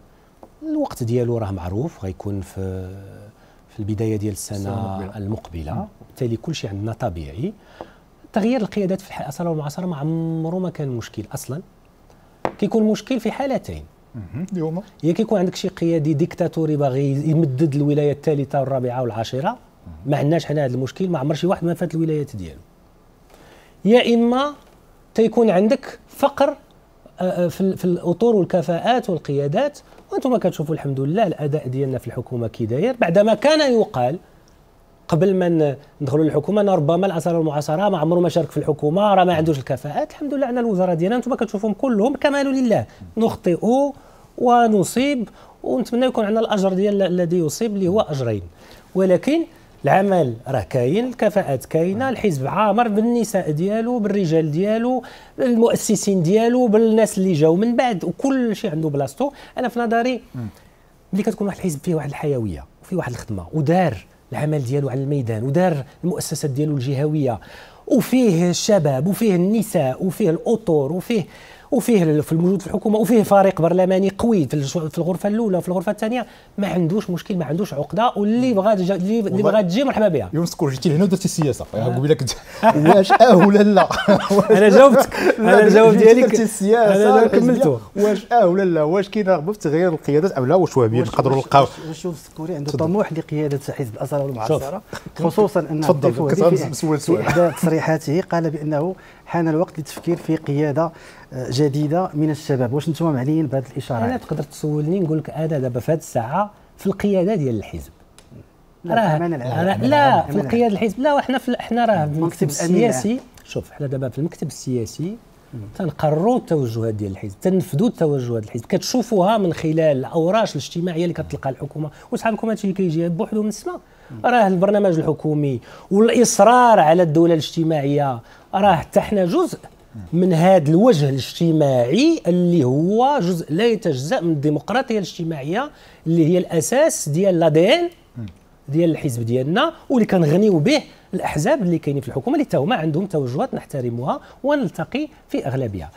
الوقت ديالو راه معروف غيكون في في البدايه ديال السنه المقبله وبالتالي كل شيء عندنا طبيعي تغيير القيادات في الحياه اصلا والمعاصره ما عمره ما كان مشكل اصلا كيكون مشكل في حالتين اليوم يا كيكون عندك شي قيادي ديكتاتوري باغي يمدد الولايه الثالثه والرابعه والعاشره ما عندناش حنا هذا المشكل ما عمر شي واحد ما فات الولايات ديالو يا اما تيكون عندك فقر آه، آه، في في والكفاءات والقيادات وانتم كتشوفوا الحمد لله الاداء ديالنا في الحكومه كي داير بعدما كان يقال قبل ما ندخلوا للحكومه انا ربما العصر المعاصره ما عمره ما شارك في الحكومه راه ما عندوش الكفاءات الحمد لله انا الوزراء ديالنا انتم كتشوفوهم كلهم كمال لله نخطئ ونصيب ونتمنى يكون عندنا الاجر ديال الذي يصيب اللي هو اجرين ولكن العمل راه كاين الكفاءات كاينه الحزب عامر بالنساء ديالو بالرجال ديالو بالمؤسسين ديالو بالناس اللي جاو من بعد وكل شيء عنده بلاصتو انا في نظري ملي كتكون واحد الحزب فيه واحد الحيويه وفيه واحد الخدمه ودار العمل ديالو على الميدان ودار المؤسسات ديالو الجهويه وفيه الشباب وفيه النساء وفيه الاطور وفيه وفيه في الموجود في الحكومه وفيه فريق برلماني قوي في الغرفه الاولى وفي الغرفه الثانيه ما عندوش مشكل ما عندوش عقده واللي بغى اللي بغى تجي مرحبا بها يوم سكور جيتي هنا درتي السياسه قبيله كنت واش اه ولا لا انا جاوبتك انا الجواب ديالك درتي السياسه انا كملته واش اه ولا لا واش كاين رغبه في تغيير القيادات ام لا واش وهابيين نقدروا نلقاو شوف سكوري عنده طموح لقياده حزب الازهر والمعاصره خصوصا انه تفضل في احدى تصريحاته قال بانه حان الوقت للتفكير في قياده آه، جديده من الشباب واش نتوما معنيين بهذه الاشاره انا تقدر تسولني نقول لك انا دابا في هذه الساعه في القياده ديال الحزب راه لا في القياده الحزب لا وحنا في حنا راه في المكتب السياسي شوف حنا دابا في المكتب السياسي تنقرروا التوجهات ديال الحزب تنفذوا التوجهات الحزب كتشوفوها من خلال الاوراش الاجتماعيه اللي كتلقى الحكومه وصحاب لكم هادشي اللي كيجي بوحدو من السماء راه البرنامج الحكومي والاصرار على الدوله الاجتماعيه راه حتى حنا جزء من هذا الوجه الاجتماعي اللي هو جزء لا يتجزا من الديمقراطيه الاجتماعيه اللي هي الاساس ديال دي ان ديال الحزب ديالنا واللي كنغنيو به الاحزاب اللي كاينين في الحكومه اللي هما عندهم توجهات نحترمها ونلتقي في اغلبها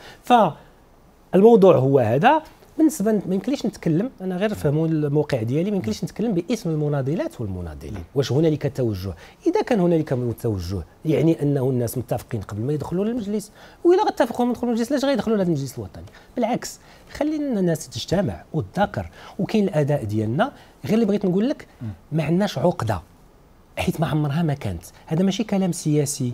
فالموضوع هو هذا بالنسبه ما يمكنليش نتكلم انا غير فهموا الموقع ديالي ما يمكنليش نتكلم باسم المناضلات والمناضلين نعم. واش هنالك توجه اذا كان هنالك توجه يعني انه الناس متفقين قبل ما يدخلوا للمجلس والا اتفقوا من يدخلوا للمجلس علاش غيدخلوا لهذا المجلس الوطني بالعكس خلينا الناس تجتمع وتذاكر وكاين الاداء ديالنا غير اللي بغيت نقول لك ما عندناش عقده حيت ما عمرها ما كانت هذا ماشي كلام سياسي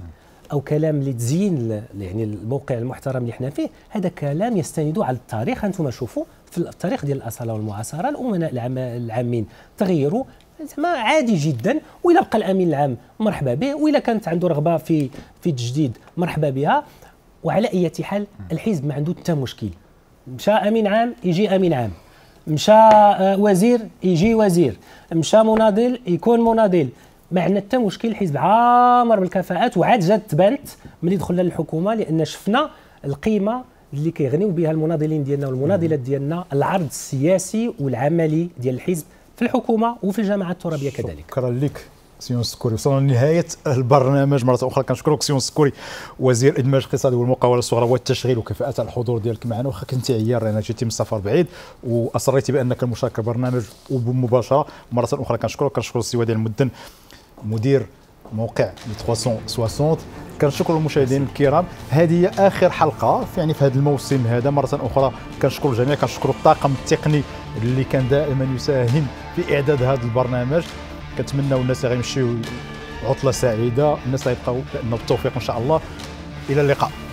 او كلام لتزين يعني الموقع المحترم اللي حنا فيه هذا كلام يستند على التاريخ انتم شوفوا في التاريخ ديال الاصاله والمعاصره الامناء العامين تغيروا زعما عادي جدا والا بقى الامين العام مرحبا به والا كانت عنده رغبه في في التجديد مرحبا بها وعلى اي حال الحزب ما عنده حتى مشكل مشى امين عام يجي امين عام مشى آه، وزير يجي وزير مشى مناضل يكون مناضل ما عندنا حتى مشكل حزب عامر بالكفاءات وعاد جات تبانت ملي دخلنا للحكومه لان شفنا القيمه اللي كيغنيو بها المناضلين ديالنا والمناضلات ديالنا العرض السياسي والعملي ديال الحزب في الحكومه وفي الجماعه الترابيه كذلك شكرا لك سيون سكوري وصلنا لنهايه البرنامج مره اخرى كنشكرك سيون سكوري وزير الادماج الاقتصادي والمقاوله الصغرى والتشغيل وكفاءه الحضور ديالك معنا واخا كنت عيار لان جيتي من سفر بعيد واصريتي بانك المشاركه في البرنامج وبمباشره مره اخرى كنشكرك كنشكر السي ديال المدن مدير موقع 360 كنشكر المشاهدين الكرام هذه هي اخر حلقه يعني في هذا الموسم هذا مره اخرى كنشكر الجميع كنشكر الطاقم التقني اللي كان دائما يساهم في اعداد هذا البرنامج كنتمنى الناس غيمشيو عطله سعيده الناس غيبقاو بالتوفيق ان شاء الله الى اللقاء